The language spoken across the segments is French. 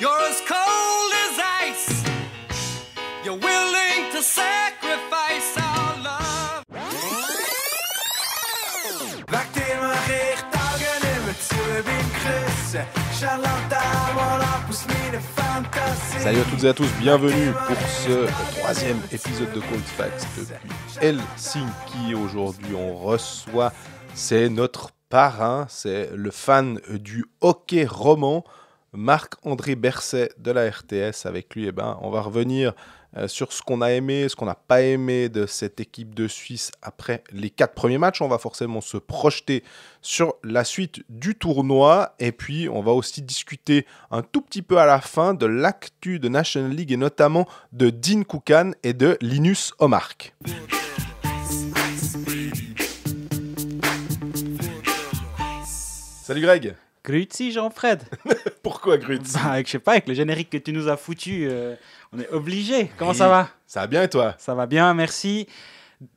You're cold as ice. You're willing to sacrifice our love. Salut à toutes et à tous, bienvenue pour ce troisième épisode de Cold Facts depuis Helsinki. Aujourd'hui, on reçoit, c'est notre parrain, c'est le fan du hockey roman, Marc-André Berset de la RTS avec lui. Et eh ben, on va revenir euh, sur ce qu'on a aimé, ce qu'on n'a pas aimé de cette équipe de Suisse après les quatre premiers matchs. On va forcément se projeter sur la suite du tournoi. Et puis, on va aussi discuter un tout petit peu à la fin de l'actu de National League et notamment de Dean Koukan et de Linus Omark. Salut Greg Grüezi Jean-Fred Pourquoi Grutz bah, Je sais pas, avec le générique que tu nous as foutu, euh, on est obligé. Comment ça va Ça va bien et toi Ça va bien, merci.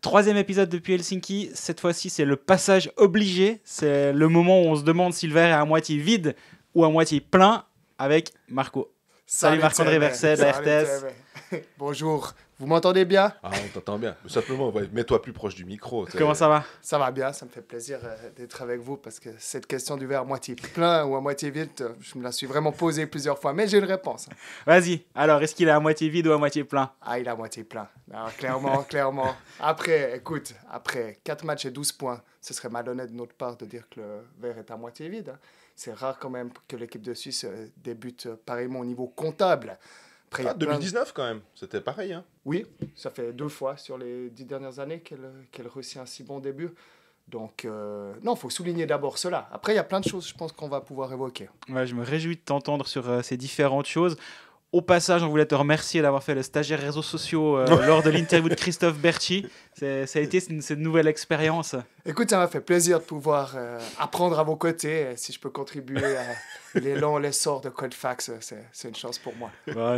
Troisième épisode depuis Helsinki. Cette fois-ci, c'est le passage obligé. C'est le moment où on se demande si le verre est à moitié vide ou à moitié plein avec Marco. Salut, Marco andré Verset de RTS. Bonjour. Vous m'entendez bien Ah, on t'entend bien. Simplement, mets-toi plus proche du micro. Comment ça va Ça va bien, ça me fait plaisir euh, d'être avec vous parce que cette question du verre à moitié plein ou à moitié vide, euh, je me la suis vraiment posée plusieurs fois, mais j'ai une réponse. Hein. Vas-y, alors est-ce qu'il est à moitié vide ou à moitié plein Ah, il est à moitié plein. clairement, clairement. Après, écoute, après 4 matchs et 12 points, ce serait malhonnête de notre part de dire que le verre est à moitié vide. Hein. C'est rare quand même que l'équipe de Suisse euh, débute pareillement au niveau comptable. 2019 ah, quand même, c'était pareil. Hein. Oui, ça fait deux fois sur les dix dernières années qu'elle qu'elle réussit un si bon début. Donc, euh, non, il faut souligner d'abord cela. Après, il y a plein de choses, je pense, qu'on va pouvoir évoquer. Ouais, je me réjouis de t'entendre sur euh, ces différentes choses. Au passage, on voulait te remercier d'avoir fait le stagiaire réseaux sociaux euh, lors de l'interview de Christophe Berchi. Ça a été cette, nouvelle expérience. Écoute, ça m'a fait plaisir de pouvoir euh, apprendre à vos côtés. Euh, si je peux contribuer à l'élan, l'essor de Colfax, c'est une chance pour moi.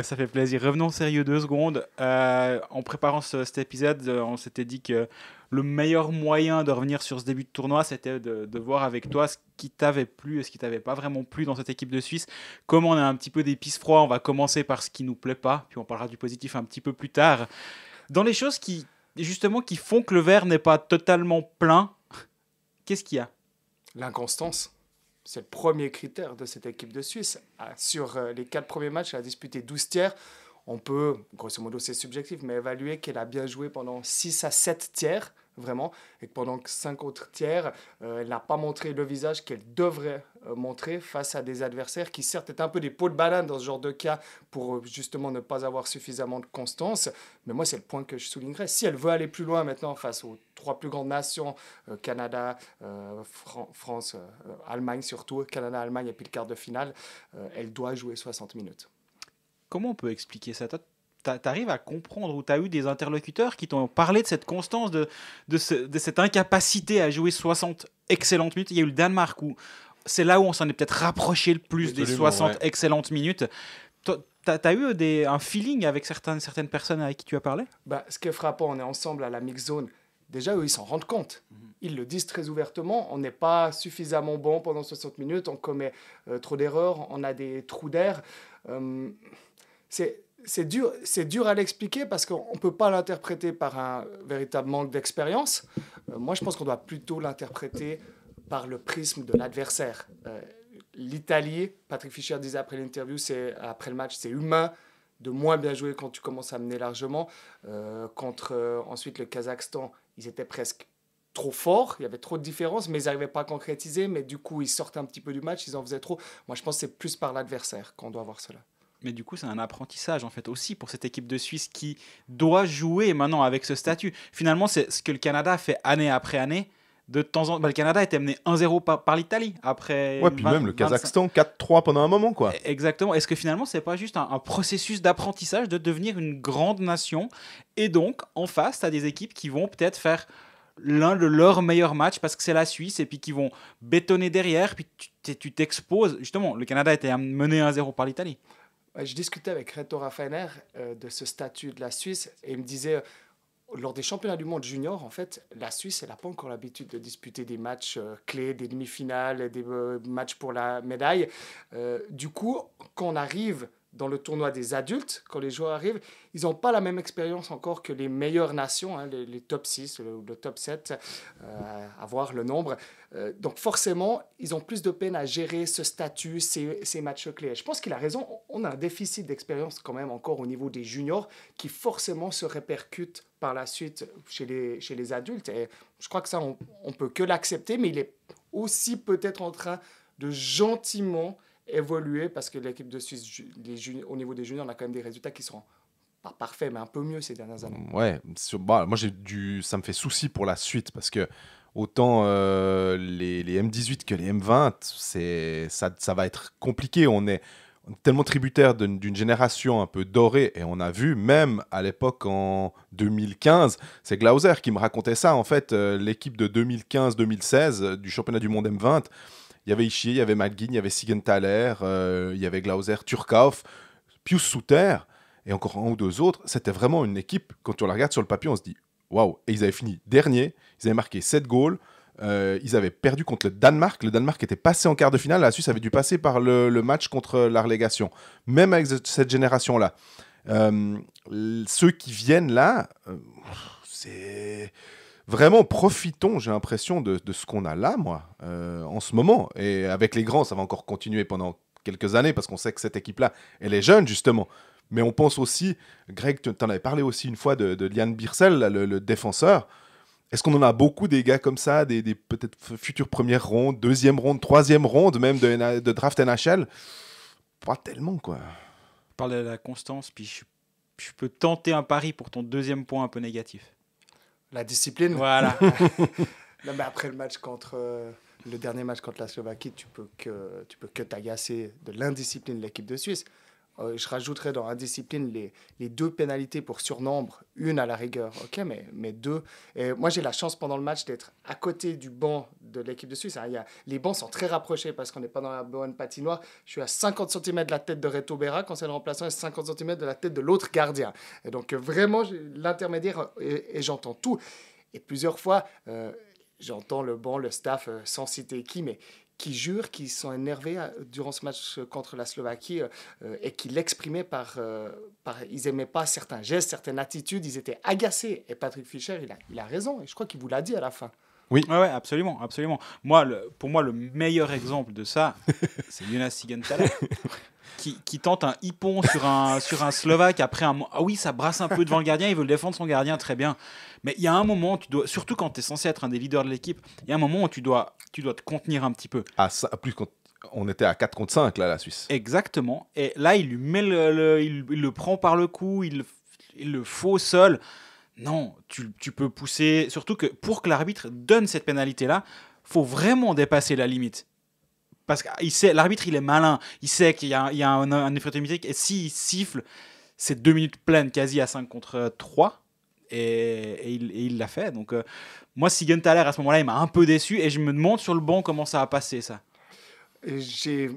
ça fait plaisir. Revenons sérieux deux secondes. en préparant cet épisode, on s'était dit que le meilleur moyen de revenir sur ce début de tournoi, c'était de, voir avec toi ce qui t'avait plu et ce qui t'avait pas vraiment plu dans cette équipe de Suisse. Comme on a un petit peu d'épices froid on va commencer par ce qui nous plaît pas, puis on parlera du positif un petit peu plus tard. Dans les choses qui, justement, qui font que le verre n'est pas totalement plein, qu'est-ce qu'il y a L'inconstance. C'est le premier critère de cette équipe de Suisse. Ah, sur euh, les quatre premiers matchs, elle a disputé 12 tiers on peut, grosso modo c'est subjectif, mais évaluer qu'elle a bien joué pendant 6 à 7 tiers vraiment, et que pendant cinq autres tiers, euh, elle n'a pas montré le visage qu'elle devrait euh, montrer face à des adversaires qui certes étaient un peu des pots de banane dans ce genre de cas pour euh, justement ne pas avoir suffisamment de constance, mais moi c'est le point que je soulignerais. Si elle veut aller plus loin maintenant face aux trois plus grandes nations, Canada, France, Allemagne surtout, Canada, Allemagne et puis le quart de finale, elle doit jouer 60 minutes. Comment on peut expliquer ça tu arrives à comprendre où tu as eu des interlocuteurs qui t'ont parlé de cette constance, de, de, cette incapacité à jouer 60 excellentes minutes. Il y a eu le Danemark où c'est là où on s'en est peut-être rapproché le plus des 60 excellentes minutes. Tu as eu des, un feeling avec certaines, certaines personnes avec qui tu as parlé bah, Ce qui est frappant, on est ensemble à la mix zone. Déjà, eux, ils s'en rendent compte. Mm-hmm. Ils le disent très ouvertement. On n'est pas suffisamment bon pendant 60 minutes. On commet euh, trop d'erreurs. On a des trous d'air. Euh, c'est c'est dur, c'est dur à l'expliquer parce qu'on ne peut pas l'interpréter par un véritable manque d'expérience. Euh, moi, je pense qu'on doit plutôt l'interpréter par le prisme de l'adversaire. Euh, L'Italie, Patrick Fischer disait après l'interview, c'est après le match, c'est humain de moins bien jouer quand tu commences à mener largement. Euh, contre ensuite le Kazakhstan, ils étaient presque trop forts, il y avait trop de différences, mais ils n'arrivaient pas à concrétiser, mais du coup ils sortaient un petit peu du match, ils en faisaient trop. Moi je pense que c'est plus par l'adversaire qu'on doit voir cela. Mais du coup, c'est un apprentissage en fait aussi pour cette équipe de Suisse qui doit jouer maintenant avec ce statut. Finalement, c'est ce que le Canada fait année après année. De temps en temps, bah, le Canada était amené 1-0 par, l'Italie après. puis même le Kazakhstan 4-3 pendant un moment quoi. E, exactement. Est-ce que finalement, c'est pas juste un, processus d'apprentissage de devenir une grande nation Et donc, en face, tu as des équipes qui vont peut-être faire l'un de leurs meilleurs matchs parce que c'est la Suisse et puis qui vont bétonner derrière, puis tu t'exposes. Justement, le Canada était mené 1-0 par l'Italie. Je discutais avec Reto Raffaener euh, de ce statut de la Suisse et il me disait, euh, lors des championnats du monde junior, en fait, la Suisse, elle n'a pas encore l'habitude de disputer des matchs euh, clés, des demi-finales, des matchs pour la médaille. du coup, quand on arrive dans le tournoi des adultes, quand les joueurs arrivent, ils n'ont pas la même expérience encore que les meilleures nations, hein, les, top 6 ou le, top 7, euh, à voir le nombre. Euh, donc forcément, ils ont plus de peine à gérer ce statut, ces, matchs clés. je pense qu'il a raison, on a un déficit d'expérience quand même encore au niveau des juniors qui forcément se répercute par la suite chez les, chez les adultes. Et je crois que ça, on ne peut que l'accepter, mais il est aussi peut-être en train de gentiment évoluer parce que l'équipe de Suisse, les au niveau des juniors, on a quand même des résultats qui seront pas parfaits, mais un peu mieux ces dernières années. Ouais, bah, moi j'ai ça me fait souci pour la suite parce que autant euh, les, M18 que les M20, ça, ça va être compliqué. On est tellement tributaire d'une génération un peu dorée, et on a vu même à l'époque en 2015, c'est Glauser qui me racontait ça, en fait, euh, l'équipe de 2015-2016 euh, du championnat du monde M20, il y avait Ishii, il y avait Malguin, il y avait Sigenthaler, euh, il y avait Glauser, Turkauf, Pius Souter et encore un ou deux autres. C'était vraiment une équipe, quand on la regarde sur le papier, on se dit waouh. Et ils avaient fini dernier, ils avaient marqué 7 goals. Euh, ils avaient perdu contre le Danemark. Le Danemark était passé en quart de finale. La Suisse avait dû passer par le, match contre la relégation. Même avec cette génération-là. Euh, ceux qui viennent là, c'est vraiment profitons, j'ai l'impression, de, ce qu'on a là, moi, euh, en ce moment. Et avec les grands, ça va encore continuer pendant quelques années parce qu'on sait que cette équipe-là, elle est jeune, justement. Mais on pense aussi, Greg, tu en avais parlé aussi une fois de, de Lian Birsel, le, défenseur. Est-ce qu'on en a beaucoup des gars comme ça, des, peut-être futures premières rondes, deuxième ronde, troisième ronde même de, de draft NHL Pas tellement, quoi. Je parle de la constance, puis je peux tenter un pari pour ton deuxième point un peu négatif. La discipline Voilà. non, mais après le match contre. Euh, le dernier match contre la Slovaquie, tu peux que tu peux que t'agacer de l'indiscipline de l'équipe de Suisse. Euh, je rajouterai dans la discipline les, deux pénalités pour surnombre, une à la rigueur, ok, mais, deux. Et moi, j'ai la chance pendant le match d'être à côté du banc de l'équipe de Suisse. Hein. les bancs sont très rapprochés parce qu'on n'est pas dans la bonne patinoire. Je suis à 50 cm de la tête de Reto Berra quand c'est le remplaçant et 50 cm de la tête de l'autre gardien. Et donc, vraiment, l'intermédiaire et, j'entends tout. Et plusieurs fois, euh, j'entends le banc, le staff, euh, sans citer qui, mais qui jurent qu'ils sont énervés euh, durant ce match euh, contre la Slovaquie euh, et qui l'exprimaient par, par... Ils n'aimaient pas certains gestes, certaines attitudes, ils étaient agacés. Et Patrick Fischer, il a, il a raison, et je crois qu'il vous l'a dit à la fin. Oui. Ouais, absolument, absolument. Moi, pour moi, le meilleur exemple de ça, c'est Jonas Sigenthaler. Qui, tente un hippon sur un, sur un Slovaque après un. Ah oui, ça brasse un peu devant le gardien, il veut le défendre son gardien, très bien. Mais il y a un moment, tu dois, surtout quand tu es censé être un des leaders de l'équipe, il y a un moment où tu dois, tu dois te contenir un petit peu. Ah, ça, plus quand on était à 4 contre 5, là, la Suisse. Exactement. Et là, il lui met le, il, le prend par le cou, il, il le faux seul. Non, tu, peux pousser. Surtout que pour que l'arbitre donne cette pénalité-là, faut vraiment dépasser la limite parce que ah, l'arbitre il est malin, il sait qu'il y, a, un, effet effet et s'il siffle, c'est deux minutes pleines quasi à 5 contre 3 et, il l'a fait. Donc euh, moi Sigan Thaler à ce moment-là il m'a un peu déçu et je me demande sur le banc comment ça a passé ça.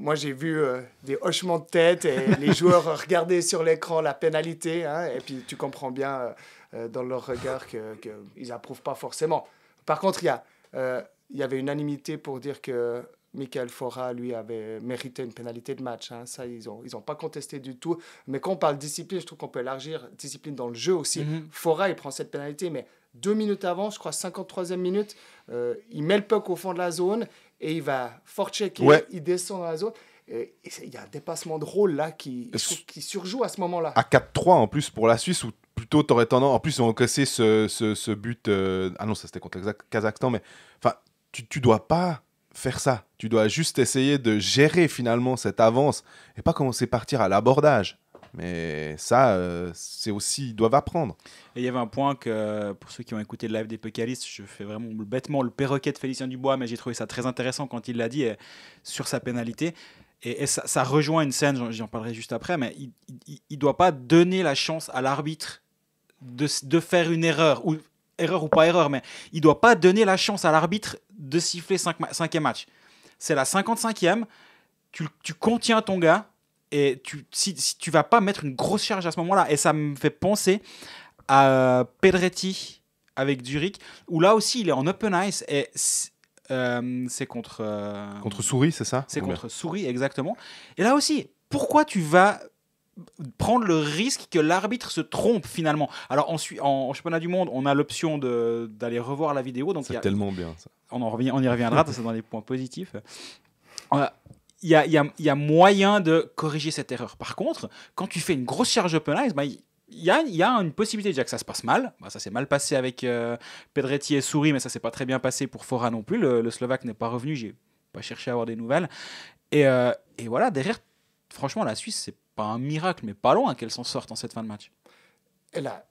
Moi, j'ai vu euh, des hochements de tête et les joueurs regardaient sur l'écran la pénalité. Hein, et puis, tu comprends bien euh, euh, dans leur regard qu'ils n'approuvent pas forcément. Par contre, il y, a, euh, il y avait unanimité pour dire que Michael Fora, lui, avait mérité une pénalité de match. Hein. Ça, ils n'ont ils ont pas contesté du tout. Mais quand on parle discipline, je trouve qu'on peut élargir discipline dans le jeu aussi. Mhm. Fora, il prend cette pénalité, mais deux minutes avant, je crois 53e minute, euh, il met le puck au fond de la zone et il va fort checker, il descend dans la zone. il y a un dépassement de rôle là qui, qui surjoue à ce moment-là. À 4-3 en plus pour la Suisse, où plutôt, tu aurais tendance. En plus, ils ont cassé ce, ce, but. Euh, ah non, ça c'était contre le Kazakhstan, mais enfin, tu, tu dois pas faire ça. Tu dois juste essayer de gérer finalement cette avance et pas commencer à partir à l'abordage. Mais ça, euh, c'est aussi, ils doivent apprendre. Et il y avait un point que, pour ceux qui ont écouté le live des Pécalistes je fais vraiment bêtement le perroquet de Félicien Dubois, mais j'ai trouvé ça très intéressant quand il l'a dit sur sa pénalité. Et, ça, ça, rejoint une scène, j'en parlerai juste après, mais il ne doit pas donner la chance à l'arbitre de, faire une erreur, ou erreur ou pas erreur, mais il doit pas donner la chance à l'arbitre de siffler 5 cinquième match. C'est la 55e, tu, contiens ton gars, et tu, si, tu vas pas mettre une grosse charge à ce moment-là, et ça me fait penser à euh, Pedretti avec Zurich, où là aussi il est en open ice, et euh, c'est contre... Euh, contre Souris, c'est ça C'est contre Souris, exactement. Et là aussi, pourquoi tu vas prendre le risque que l'arbitre se trompe finalement. Alors en, en, championnat du monde, on a l'option d'aller revoir la vidéo. Donc c'est tellement bien. Ça. On, en revient, on y reviendra, c'est dans les points positifs. Euh, il y a, y, a, y a, moyen de corriger cette erreur. Par contre, quand tu fais une grosse charge open bah, il y, a, y a, une possibilité déjà que ça se passe mal. Bah, ça s'est mal passé avec euh, Pedretti et Souris, mais ça s'est pas très bien passé pour Fora non plus. Le, Slovaque n'est pas revenu. J'ai pas cherché à avoir des nouvelles. Et, euh, et voilà, derrière, franchement, la Suisse, c'est pas un miracle, mais pas loin qu'elle s'en sorte en cette fin de match. Elle a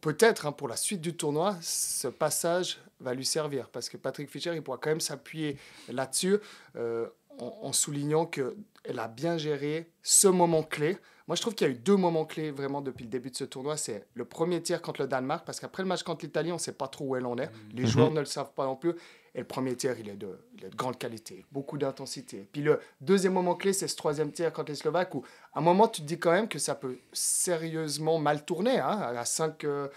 peut-être hein, pour la suite du tournoi, ce passage va lui servir parce que Patrick Fischer, il pourra quand même s'appuyer là-dessus euh, en, soulignant qu'elle a bien géré ce moment clé. Moi, je trouve qu'il y a eu deux moments clés vraiment depuis le début de ce tournoi. C'est le premier tir contre le Danemark parce qu'après le match contre l'Italie, on ne sait pas trop où elle en est. Les mhm. joueurs ne le savent pas non plus. Et le premier tiers, il est de, grande qualité, beaucoup d'intensité. Puis le deuxième moment clé, c'est ce troisième tiers contre les Slovaques, où à un moment, tu te dis quand même que ça peut sérieusement mal tourner. Hein. à, 5, euh,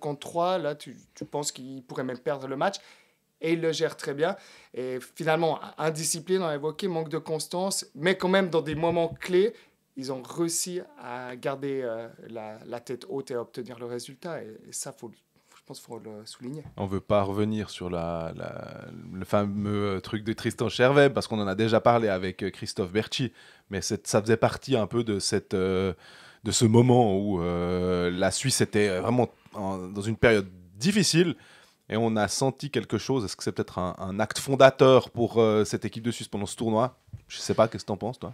contre 3, là, tu, penses qu'ils pourraient même perdre le match. Et ils le gèrent très bien. Et finalement, indiscipline, on a évoqué, manque de constance, mais quand même, dans des moments clés, ils ont réussi à garder euh, la, tête haute et à obtenir le résultat. Et, ça, il faut, pense qu'il faut le souligner. On ne veut pas revenir sur la, le fameux euh, truc de Tristan Chervet, parce qu'on en a déjà parlé avec euh, Christophe Berti, mais ça faisait partie un peu de, cette, euh, de ce moment où la Suisse était vraiment dans une période difficile. Et on a senti quelque chose. Est-ce que c'est peut-être un, acte fondateur pour cette équipe de Suisse pendant ce tournoi Je ne sais pas, qu'est-ce que tu en penses, toi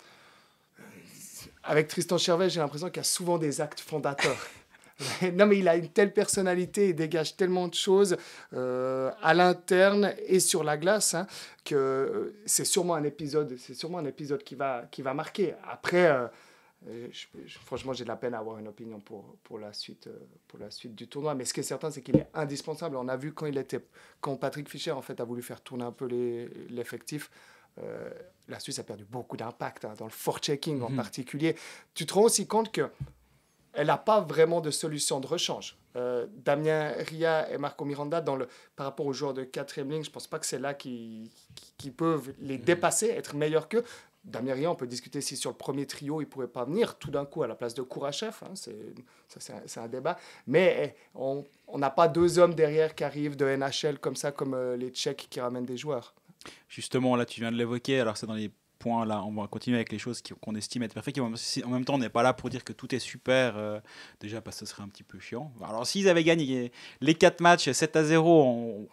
Avec Tristan Chervet, j'ai l'impression qu'il y a souvent des actes fondateurs. non, mais il a une telle personnalité, il dégage tellement de choses euh, à l'interne et sur la glace hein, que euh, c'est sûrement un épisode, c'est sûrement un épisode qui va, qui va marquer. Après. Euh, franchement, j'ai de la peine à avoir une opinion pour, pour, la suite, pour la suite du tournoi. Mais ce qui est certain, c'est qu'il est indispensable. On a vu quand, il était, quand Patrick Fischer en fait, a voulu faire tourner un peu l'effectif. la Suisse a perdu beaucoup d'impact hein, dans le fort checking en mhm. particulier. Tu te rends aussi compte que elle n'a pas vraiment de solution de rechange. Euh, Damien Ria et Marco Miranda, dans le, par rapport aux joueurs de quatrième ligne, je ne pense pas que c'est là qui, peuvent les mm. dépasser, être meilleurs qu'eux. Damien Ria, on peut discuter si sur le premier trio, il ne pourrait pas venir tout d'un coup à la place de Kourachev. Hein, c'est un, débat. Mais eh, on n'a pas deux hommes derrière qui arrivent de NHL comme ça, comme euh, les Tchèques qui ramènent des joueurs. Justement, là, tu viens de l'évoquer. Alors, c'est dans les là On va continuer avec les choses qu'on estime être parfaites, En même temps, on n'est pas là pour dire que tout est super, euh, déjà parce que ce serait un petit peu chiant. Alors, s'ils avaient gagné les 4 matchs 7 à 0, on,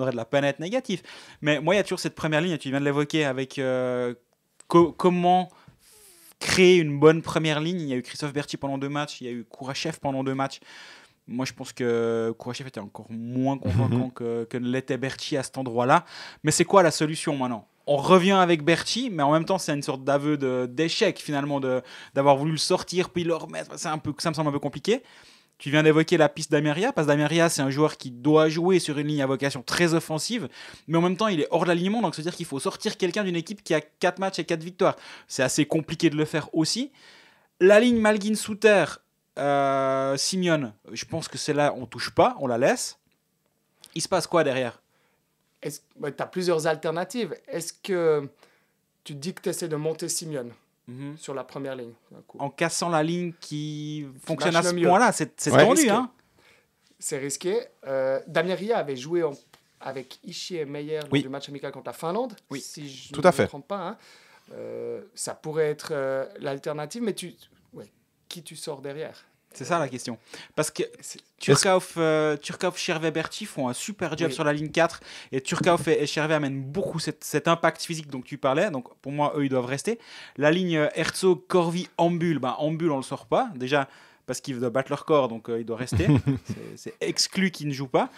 aurait de la planète négative. Mais moi, il y a toujours cette première ligne, tu viens de l'évoquer, avec euh, comment créer une bonne première ligne. Il y a eu Christophe Berti pendant deux matchs, il y a eu Kourachev pendant deux matchs. Moi, je pense que Kourachev était encore moins convaincant que, que l'était Berti à cet endroit-là. Mais c'est quoi la solution maintenant on revient avec Berti, mais en même temps, c'est une sorte d'aveu d'échec finalement d'avoir voulu le sortir puis le remettre. Un peu, ça me semble un peu compliqué. Tu viens d'évoquer la piste d'Ameria, parce d'Ameria, c'est un joueur qui doit jouer sur une ligne à vocation très offensive, mais en même temps, il est hors de l'alignement, donc c'est-à-dire qu'il faut sortir quelqu'un d'une équipe qui a 4 matchs et 4 victoires. C'est assez compliqué de le faire aussi. La ligne Malguin-Souter, euh, Simeone, je pense que celle là, on touche pas, on la laisse. Il se passe quoi derrière tu as plusieurs alternatives. Est-ce que tu dis que tu essaies de monter Simeone mhm. sur la première ligne En cassant la ligne qui fonctionne à ce point-là, c'est tendu. Hein c'est risqué. Euh, Damien Ria avait joué avec Ishii et Meyer du match amical contre la Finlande. Oui, si je Ne comprends pas, hein. euh, ça pourrait être euh, l'alternative, mais tu, qui tu sors derrière c'est ça la question. Parce que Turkauf, Turkauf, euh, Chervé, Berti font un super job sur la ligne 4. Et Turkauf et, Chervé amènent beaucoup cet impact physique dont tu parlais. Donc pour moi, eux, ils doivent rester. La ligne euh, Herzog, Corvi, Ambul, ben, Ambul, on le sort pas. Déjà, parce qu'ils doivent battre leur corps, donc euh, il doit rester. c'est exclu qu'il ne joue pas.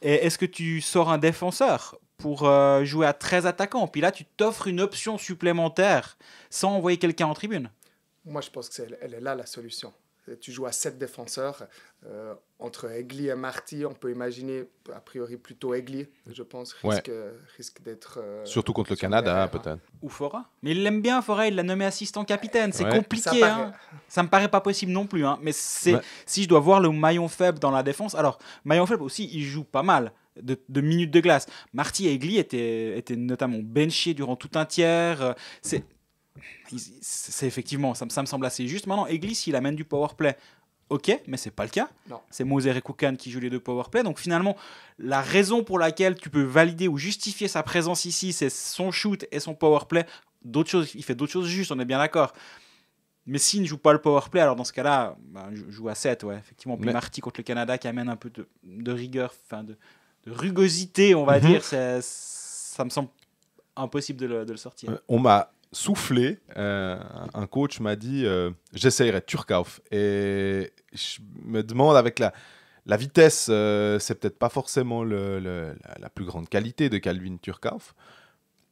Et est-ce que tu sors un défenseur pour jouer à 13 attaquants Puis là, tu t'offres une option supplémentaire sans envoyer quelqu'un en tribune. Moi, je pense que c'est, elle est là la solution tu joues à sept défenseurs. Euh, entre Aigli et Marty, on peut imaginer, a priori, plutôt Aigli, je pense, risque, risque d'être. Euh, Surtout contre le Canada, peut-être. Ou Fora. Mais il l'aime bien, Fora, il l'a nommé assistant capitaine. C'est compliqué. Ça, ne hein. me paraît pas possible non plus. Hein. Mais c'est si je dois voir le maillon faible dans la défense. Alors, maillon faible aussi, il joue pas mal. De, minutes de glace. Marty et étaient étaient notamment benchés durant tout un tiers. C'est c'est effectivement, ça, me semble assez juste. Maintenant, Eglis, il amène du power play. Ok, mais c'est pas le cas. C'est Moser et Koukan qui jouent les deux power play. Donc finalement, la raison pour laquelle tu peux valider ou justifier sa présence ici, c'est son shoot et son power play. D'autres choses, il fait d'autres choses juste, on est bien d'accord. Mais s'il ne joue pas le power play, alors dans ce cas-là, ben, joue à 7, ouais, effectivement. Puis Marty contre le Canada qui amène un peu de, rigueur, enfin de, rugosité, on va mhm. dire, ça me semble impossible de le, sortir. Euh, on m'a soufflé, euh, un coach m'a dit euh, j'essayerai Turkauf. Et je me demande avec la, la vitesse, euh, c'est peut-être pas forcément la, plus grande qualité de Calvin Turkauf.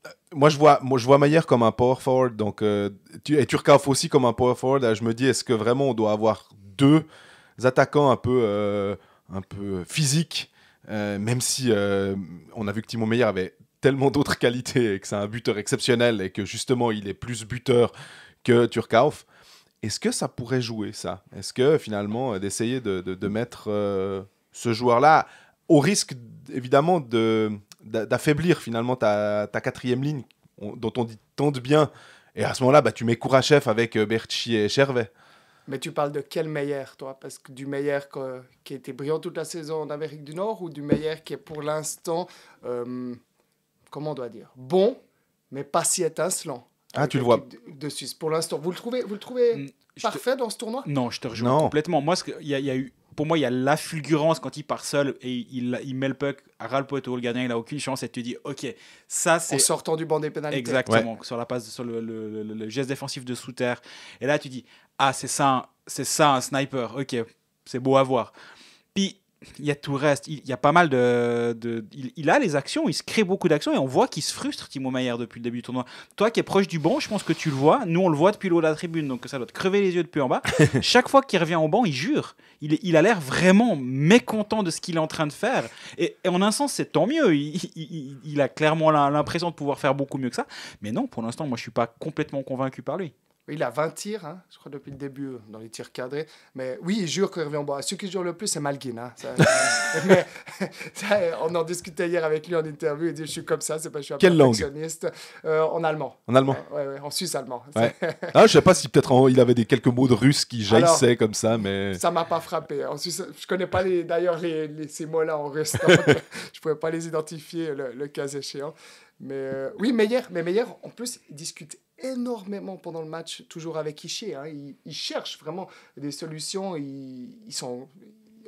Euh, moi je, vois, moi, je vois comme un power forward, donc, et Turkauf aussi comme un power forward. je me dis, est-ce que vraiment on doit avoir deux attaquants un peu, un peu physiques, même si on a vu que Timo Meyer avait tellement d'autres qualités et que c'est un buteur exceptionnel et que justement il est plus buteur que Turkauf. Est-ce que ça pourrait jouer ça Est-ce que finalement euh, d'essayer de, de, mettre euh, ce joueur-là au risque évidemment d'affaiblir finalement ta, ta, quatrième ligne dont on dit tant de bien et à ce moment-là bah, tu mets Kourachev avec euh, Berchi et Chervet. Mais tu parles de quel meilleur, toi Parce que du meilleur qui était brillant toute la saison en Amérique du Nord ou du meilleur qui est pour l'instant comment on doit dire, bon, mais pas si étincelant. Ah, tu le vois. De, Suisse, pour l'instant. Vous le trouvez, vous le trouvez mm, parfait dans ce tournoi Non, je te rejoins complètement. Moi, il y, a eu. Pour moi, il y a la fulgurance quand il part seul et il, il met le puck à ras le poteau, le gardien, il n'a aucune chance et tu dis, ok, ça c'est. En sortant du banc des pénalités. Exactement, sur la passe, sur le, geste défensif de terre. Et là, tu dis, ah, c'est ça, c'est ça un sniper, ok, c'est beau à voir. Puis il y a tout le reste. Il y a pas mal de. il, a les actions, il se crée beaucoup d'actions et on voit qu'il se frustre, Timo Maier, depuis le début du tournoi. Toi qui es proche du banc, je pense que tu le vois. Nous, on le voit depuis le haut de la tribune, donc ça doit te crever les yeux depuis en bas. Chaque fois qu'il revient au banc, il jure. Il, a l'air vraiment mécontent de ce qu'il est en train de faire. Et, en un sens, c'est tant mieux. Il, a clairement l'impression de pouvoir faire beaucoup mieux que ça. Mais non, pour l'instant, moi, je suis pas complètement convaincu par lui. Il a 20 tirs, hein, je crois, depuis le début, euh, dans les tirs cadrés. Mais oui, il jure qu'il revient en ce Celui qui jure le plus, c'est Malguin. Hein. on en discutait hier avec lui en interview. Il dit Je suis comme ça, c'est pas je suis un Quelle euh, En allemand. En allemand Oui, En suisse allemand. ah, je sais pas si peut-être il avait des, quelques mots de russe qui jaillissaient comme ça, mais. Ça m'a pas frappé. En suisse, je connais pas d'ailleurs les, ces mots-là en russe. je pouvais pas les identifier le, cas échéant. Mais euh, oui, Meyer, mais Meyer, en plus, il discute énormément pendant le match, toujours avec Ishier. Hein. Ils, cherchent vraiment des solutions. Ils, sont,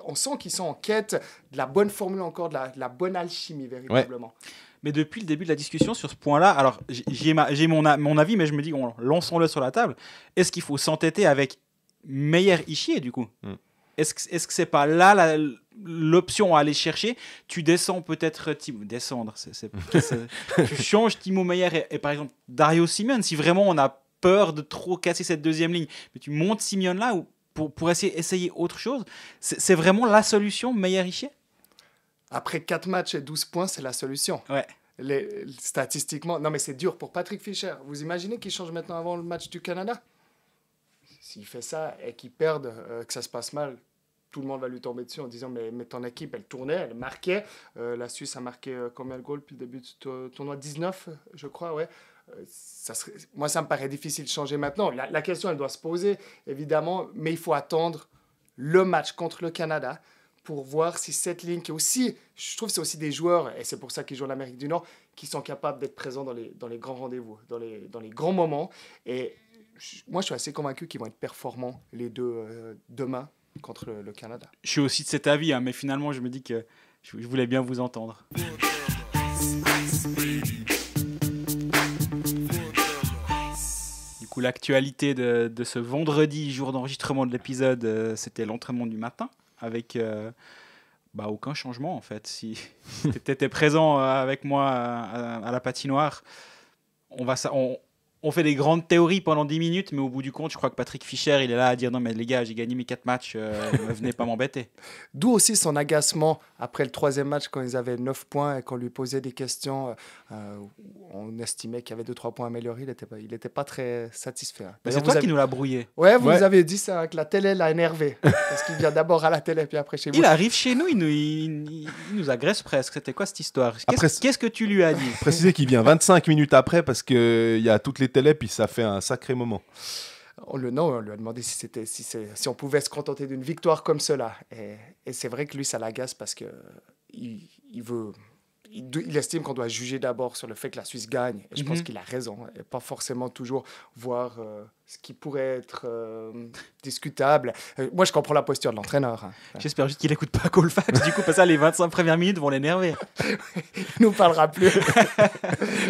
on sent qu'ils sont en quête de la bonne formule encore, de la, bonne alchimie véritablement. Mais depuis le début de la discussion sur ce point-là, alors j'ai mon, mon, avis, mais je me dis, lançons-le sur la table. Est-ce qu'il faut s'entêter avec meilleur Ishier du coup hmm. Est-ce que est ce n'est pas là la, l'option à aller chercher. Tu descends peut-être Timo. Descendre, c'est, c'est, tu changes Timo Meyer et, par exemple Dario Simeone si vraiment on a peur de trop casser cette deuxième ligne. Mais tu montes Simeone là pour, pour essayer, essayer autre chose. C'est, vraiment la solution, Meyer-Richier Après 4 matchs et 12 points, c'est la solution. statistiquement, non mais c'est dur pour Patrick Fischer. Vous imaginez qu'il change maintenant avant le match du Canada S'il fait ça et qu'il perde, euh, que ça se passe mal, tout le monde va lui tomber dessus en disant mais, mais ton équipe, elle tournait, elle marquait. Euh, la Suisse a marqué euh, combien de goals depuis le début du tournoi 19, je crois, ouais. Euh, ça serait, moi, ça me paraît difficile de changer maintenant. La, question, elle doit se poser, évidemment, mais il faut attendre le match contre le Canada pour voir si cette ligne, qui aussi, je trouve c'est aussi des joueurs, et c'est pour ça qu'ils jouent en Amérique du Nord, qui sont capables d'être présents dans les, dans les grands rendez-vous, dans les, dans les grands moments. Et moi, je suis assez convaincu qu'ils vont être performants les deux demain contre le, Canada. Je suis aussi de cet avis, hein, mais finalement, je me dis que je, voulais bien vous entendre. Du coup, l'actualité de, ce vendredi, jour d'enregistrement de l'épisode, euh, c'était l'entraînement du matin avec. Euh, bah, aucun changement en fait. Si, tu étais présent euh, avec moi à, la patinoire, on va, on, on fait des grandes théories pendant 10 minutes, mais au bout du compte, je crois que Patrick Fischer, il est là à dire non, mais les gars, j'ai gagné mes 4 matchs, euh, ne venez pas m'embêter. D'où aussi son agacement après le troisième match, quand ils avaient 9 points et qu'on lui posait des questions, euh, euh, on estimait qu'il y avait 2-3 points améliorés, il n'était pas, il pas très satisfait. Hein. c'est toi qui nous l'a brouillé. Ouais, vous avez dit ça, hein, que la télé l'a énervé. parce qu'il vient d'abord à la télé, puis après chez vous. Il arrive chez nous, il nous, il, nous agresse presque. C'était quoi cette histoire Qu'est-ce que tu lui as dit Préciser qu'il vient 25 minutes après, parce qu'il y a toutes les Télé, puis ça fait un sacré moment. On le, nom on lui a demandé si, c'était, si, si on pouvait se contenter d'une victoire comme cela. Et, c'est vrai que lui, ça l'agace parce que il veut il, estime qu'on doit juger d'abord sur le fait que la Suisse gagne. je pense mhm. qu'il a raison. Hein. Et pas forcément toujours voir euh, ce qui pourrait être euh, discutable. Euh, moi, je comprends la posture de l'entraîneur. Hein. J'espère juste qu'il n'écoute pas Colfax. du coup, parce que les 25 premières minutes vont l'énerver. il nous parlera plus.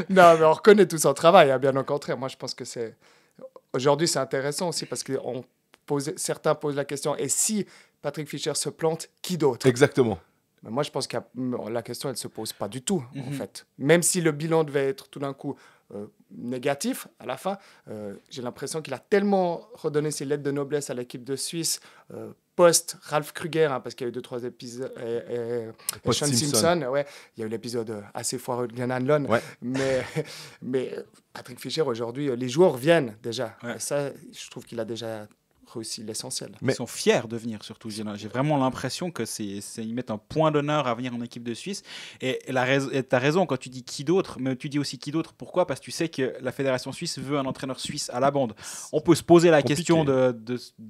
non, mais on reconnaît tout son travail. Hein, bien au contraire. Moi, je pense que c'est. Aujourd'hui, c'est intéressant aussi parce que pose... certains posent la question et si Patrick Fischer se plante, qui d'autre Exactement moi, je pense que la question, elle ne se pose pas du tout, en mhm. fait. Même si le bilan devait être tout d'un coup euh, négatif à la fin, euh, j'ai l'impression qu'il a tellement redonné ses lettres de noblesse à l'équipe de Suisse euh, post Ralph Kruger, hein, parce qu'il y a eu deux, trois épisodes. Et, Sean Simpson. ouais, il y a eu l'épisode assez foireux de Glenn Mais, mais Patrick Fischer, aujourd'hui, les joueurs viennent déjà. ça, je trouve qu'il a déjà aussi l'essentiel. ils sont fiers de venir, surtout. J'ai vraiment l'impression que c'est ils mettent un point d'honneur à venir en équipe de Suisse. Et tu as raison quand tu dis qui d'autre, mais tu dis aussi qui d'autre. Pourquoi Parce que tu sais que la fédération suisse veut un entraîneur suisse à la bande. On peut se poser la question de,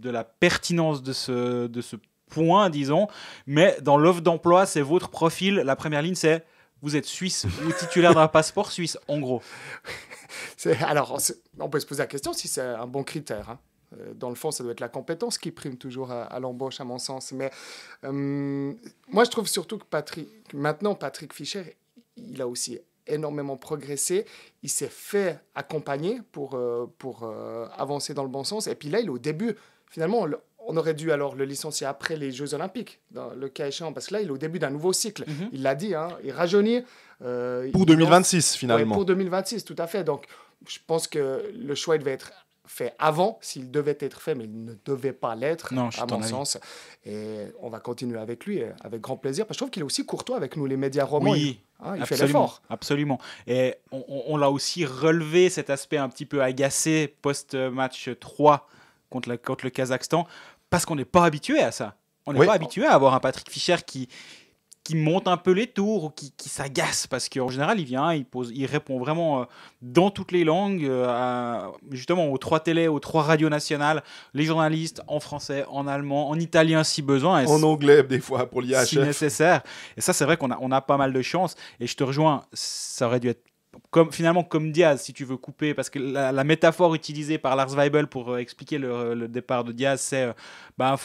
la pertinence de ce, de ce point, disons. Mais dans l'offre d'emploi, c'est votre profil. La première ligne, c'est vous êtes suisse ou titulaire d'un passeport suisse, en gros. Alors, on peut se poser la question si c'est un bon critère. Hein. Euh, dans le fond, ça doit être la compétence qui prime toujours à, l'embauche, à mon sens. Mais euh, moi, je trouve surtout que Patrick, maintenant, Patrick Fischer, il a aussi énormément progressé. Il s'est fait accompagner pour, euh, pour avancer dans le bon sens. Et puis là, il est au début. Finalement, on, aurait dû alors le licencier après les Jeux Olympiques, dans le cas échéant, parce que là, il est au début d'un nouveau cycle. Mhm. Il l'a dit, hein, il rajeunit. pour 2026, finalement. pour 2026, tout à fait. Donc, je pense que le choix il devait être fait avant, s'il devait être fait, mais il ne devait pas l'être, à mon sens. Et on va continuer avec lui, euh, avec grand plaisir, parce que je trouve qu'il est aussi courtois avec nous, les médias romains. Oui. Hein, il fait l'effort. Absolument. Et on, l'a aussi relevé, cet aspect un petit peu agacé post-match 3 contre, contre le Kazakhstan, parce qu'on n'est pas habitué à ça. On n'est pas habitué à avoir un Patrick Fischer qui, qui monte un peu les tours ou qui, qui s'agace parce qu'en général il vient, il pose, il répond vraiment euh, dans toutes les langues, euh, justement aux trois télés, aux trois radios nationales, les journalistes en français, en allemand, en italien si besoin, en anglais des fois pour l'IHF si nécessaire. Et ça c'est vrai qu'on a, on a pas mal de chance. Et je te rejoins, ça aurait dû être comme, finalement comme Diaz, si tu veux couper, parce que la, métaphore utilisée par Lars Weibel pour euh, expliquer le, départ de Diaz, c'est ben,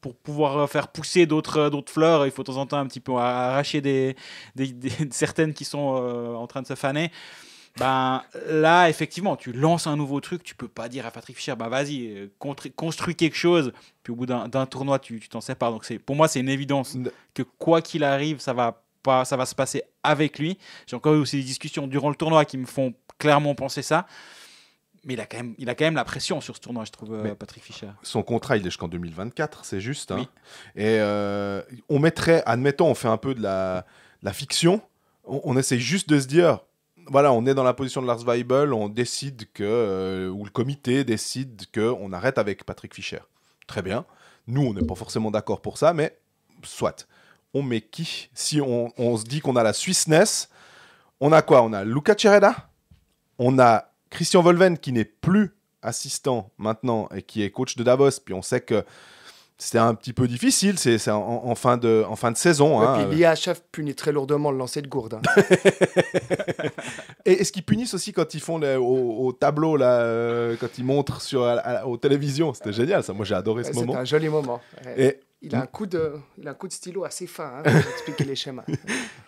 pour pouvoir euh, faire pousser d'autres euh, d'autres fleurs, il faut de temps en temps un petit peu arracher des, certaines qui sont euh, en train de se faner. Ben là, effectivement, tu lances un nouveau truc, tu peux pas dire à Patrick Fischer, bah vas-y, construis quelque chose. Puis au bout d'un tournoi, tu t'en sépares. Donc pour moi, c'est une évidence que quoi qu'il arrive, ça va pas, ça va se passer avec lui. J'ai encore eu aussi des discussions durant le tournoi qui me font clairement penser ça mais il a, quand même, il a quand même la pression sur ce tournoi, je trouve, euh, Patrick Fischer. Son contrat, il est jusqu'en 2024, c'est juste. Hein. Et euh, on mettrait, admettons, on fait un peu de la, la fiction. On, essaie juste de se dire, voilà, on est dans la position de Lars Weibel, on décide que, euh, ou le comité décide qu'on arrête avec Patrick Fischer. Très bien. Nous, on n'est pas forcément d'accord pour ça, mais soit. On met qui Si on, on se dit qu'on a la Suisse on a quoi On a Luca Cereda, on a Christian Volven, qui n'est plus assistant maintenant et qui est coach de Davos, puis on sait que c'était un petit peu difficile, c'est en, fin de, en fin de saison. Ouais, hein, puis l'IHF punit très lourdement le lancer de gourde. Hein. et est-ce qu'ils punissent aussi quand ils font au, tableau, là, euh, quand ils montrent sur, aux télévisions C'était génial, ça. Moi, j'ai adoré ce moment. C'était un joli moment. Il a, hmm. un coup de, un coup de stylo assez fin hein, pour expliquer les schémas.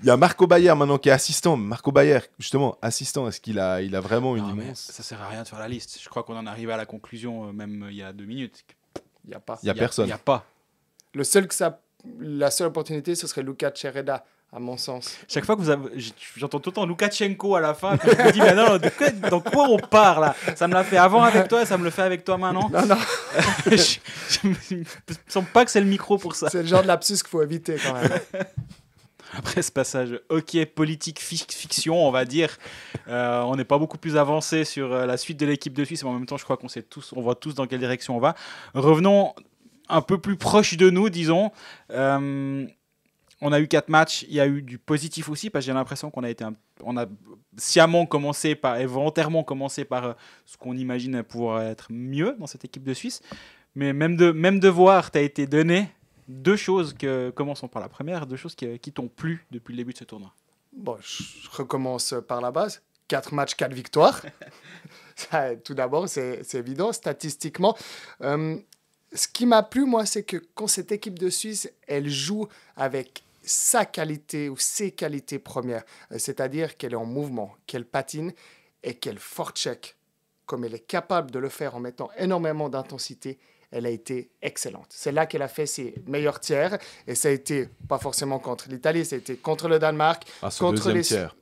il y a Marco Bayer maintenant qui est assistant. Marco Bayer, justement, assistant, est-ce qu'il a, il a vraiment une immense. Ça sert à rien de faire la liste. Je crois qu'on en arrive à la conclusion, euh, même euh, il y a deux minutes. Il n'y a pas. Il a, personne. Il n'y a pas. Le seul que ça... La seule opportunité, ce serait Luca Cereda à mon sens. Chaque fois que vous avez... J'entends temps Lukashenko à la fin, je me dis, mais non, quoi, dans quoi on part là Ça me l'a fait avant avec toi, ça me le fait avec toi maintenant. Non, non. je, ne me sens pas que c'est le micro pour ça. C'est le genre de lapsus qu'il faut éviter quand même. Après ce passage OK, politique, fiction, on va dire, euh, on n'est pas beaucoup plus avancé sur euh, la suite de l'équipe de Suisse, mais en même temps, je crois qu'on sait tous, on voit tous dans quelle direction on va. Revenons un peu plus proche de nous, disons. Euh, on a eu quatre matchs, il y a eu du positif aussi, parce que j'ai l'impression qu'on a été, on a sciemment commencé par, et volontairement commencé par euh, ce qu'on imagine pouvoir être mieux dans cette équipe de Suisse. Mais même de, même de voir, tu as été donné deux choses, que, commençons par la première, deux choses qui, euh, t'ont plu depuis le début de ce tournoi. Bon, je recommence par la base. quatre matchs, quatre victoires. tout d'abord, c'est évident statistiquement. Euh, ce qui m'a plu, moi, c'est que quand cette équipe de Suisse, elle joue avec sa qualité ou ses qualités premières, euh, c'est-à-dire qu'elle est en mouvement, qu'elle patine et qu'elle fort-check. Comme elle est capable de le faire en mettant énormément d'intensité, elle a été excellente. C'est là qu'elle a fait ses meilleurs tiers et ça a été pas forcément contre l'Italie, ça a été contre le Danemark, ah, contre les tiers.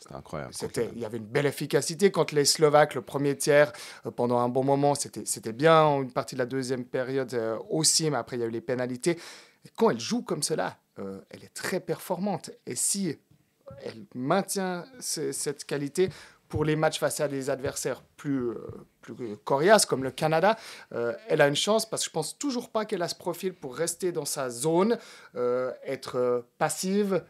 C'était incroyable. il y avait une belle efficacité contre les Slovaques. Le premier tiers, euh, pendant un bon moment, c'était, c'était bien. Une partie de la deuxième période euh, aussi, mais après, il y a eu les pénalités. quand elle joue comme cela, euh, elle est très performante. Et si elle maintient cette qualité pour les matchs face à des adversaires plus, euh, plus coriaces comme le Canada, euh, elle a une chance parce que je pense toujours pas qu'elle a ce profil pour rester dans sa zone, être passive,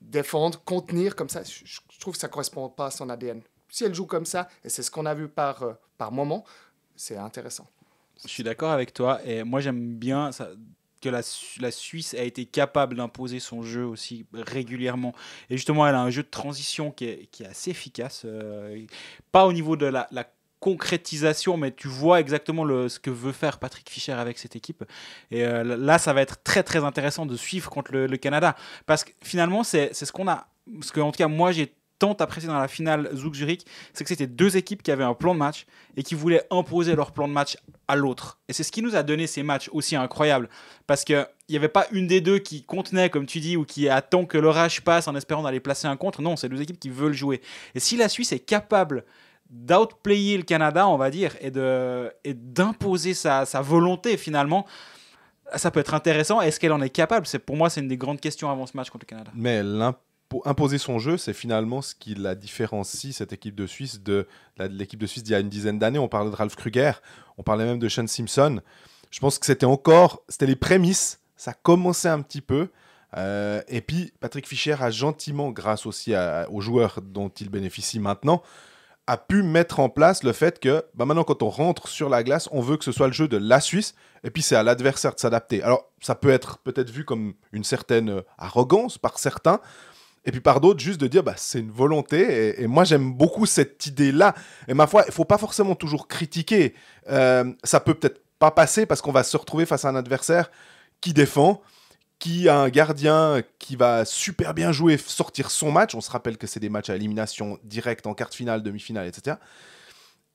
défendre, contenir comme ça. Je, trouve que ça correspond pas à son ADN. Si elle joue comme ça, et c'est ce qu'on a vu par, par moment, c'est intéressant. Je suis d'accord avec toi et moi j'aime bien ça la, Suisse a été capable d'imposer son jeu aussi régulièrement. Et justement, elle a un jeu de transition qui est, assez efficace. Euh, pas au niveau de la, concrétisation, mais tu vois exactement ce que veut faire Patrick Fischer avec cette équipe. Et euh, là, ça va être très très intéressant de suivre contre le, Canada, parce que finalement, c'est ce qu'on a, ce que en tout cas moi j'ai tant apprécié dans la finale Zouk Zurich, c'est que c'était deux équipes qui avaient un plan de match et qui voulaient imposer leur plan de match à l'autre. Et c'est ce qui nous a donné ces matchs aussi incroyables. Parce qu'il n'y avait pas une des deux qui contenait, comme tu dis, ou qui attend que l'orage passe en espérant d'aller placer un contre. Non, c'est deux équipes qui veulent jouer. Et si la Suisse est capable d'outplayer le Canada, on va dire, et d'imposer et sa, sa volonté finalement, ça peut être intéressant. Est-ce qu'elle en est capable C'est Pour moi, c'est une des grandes questions avant ce match contre le Canada. Mais là imposer son jeu, c'est finalement ce qui la différencie, cette équipe de Suisse, de l'équipe de Suisse d'il y a une dizaine d'années. On parlait de Ralph Kruger, on parlait même de Sean Simpson. Je pense que c'était encore, c'était les prémices, ça commençait un petit peu. Euh, et puis, Patrick Fischer a gentiment, grâce aussi aux joueurs dont il bénéficie maintenant, a pu mettre en place le fait que bah maintenant, quand on rentre sur la glace, on veut que ce soit le jeu de la Suisse, et puis c'est à l'adversaire de s'adapter. Alors, ça peut être peut-être vu comme une certaine euh, arrogance par certains, et puis par d'autres, juste de dire, bah, c'est une volonté. Et, moi, j'aime beaucoup cette idée-là. Et ma foi, il ne faut pas forcément toujours critiquer. Euh, ça peut peut-être pas passer parce qu'on va se retrouver face à un adversaire qui défend, qui a un gardien qui va super bien jouer, sortir son match. On se rappelle que c'est des matchs à élimination directe en quart de finale, demi-finale, etc.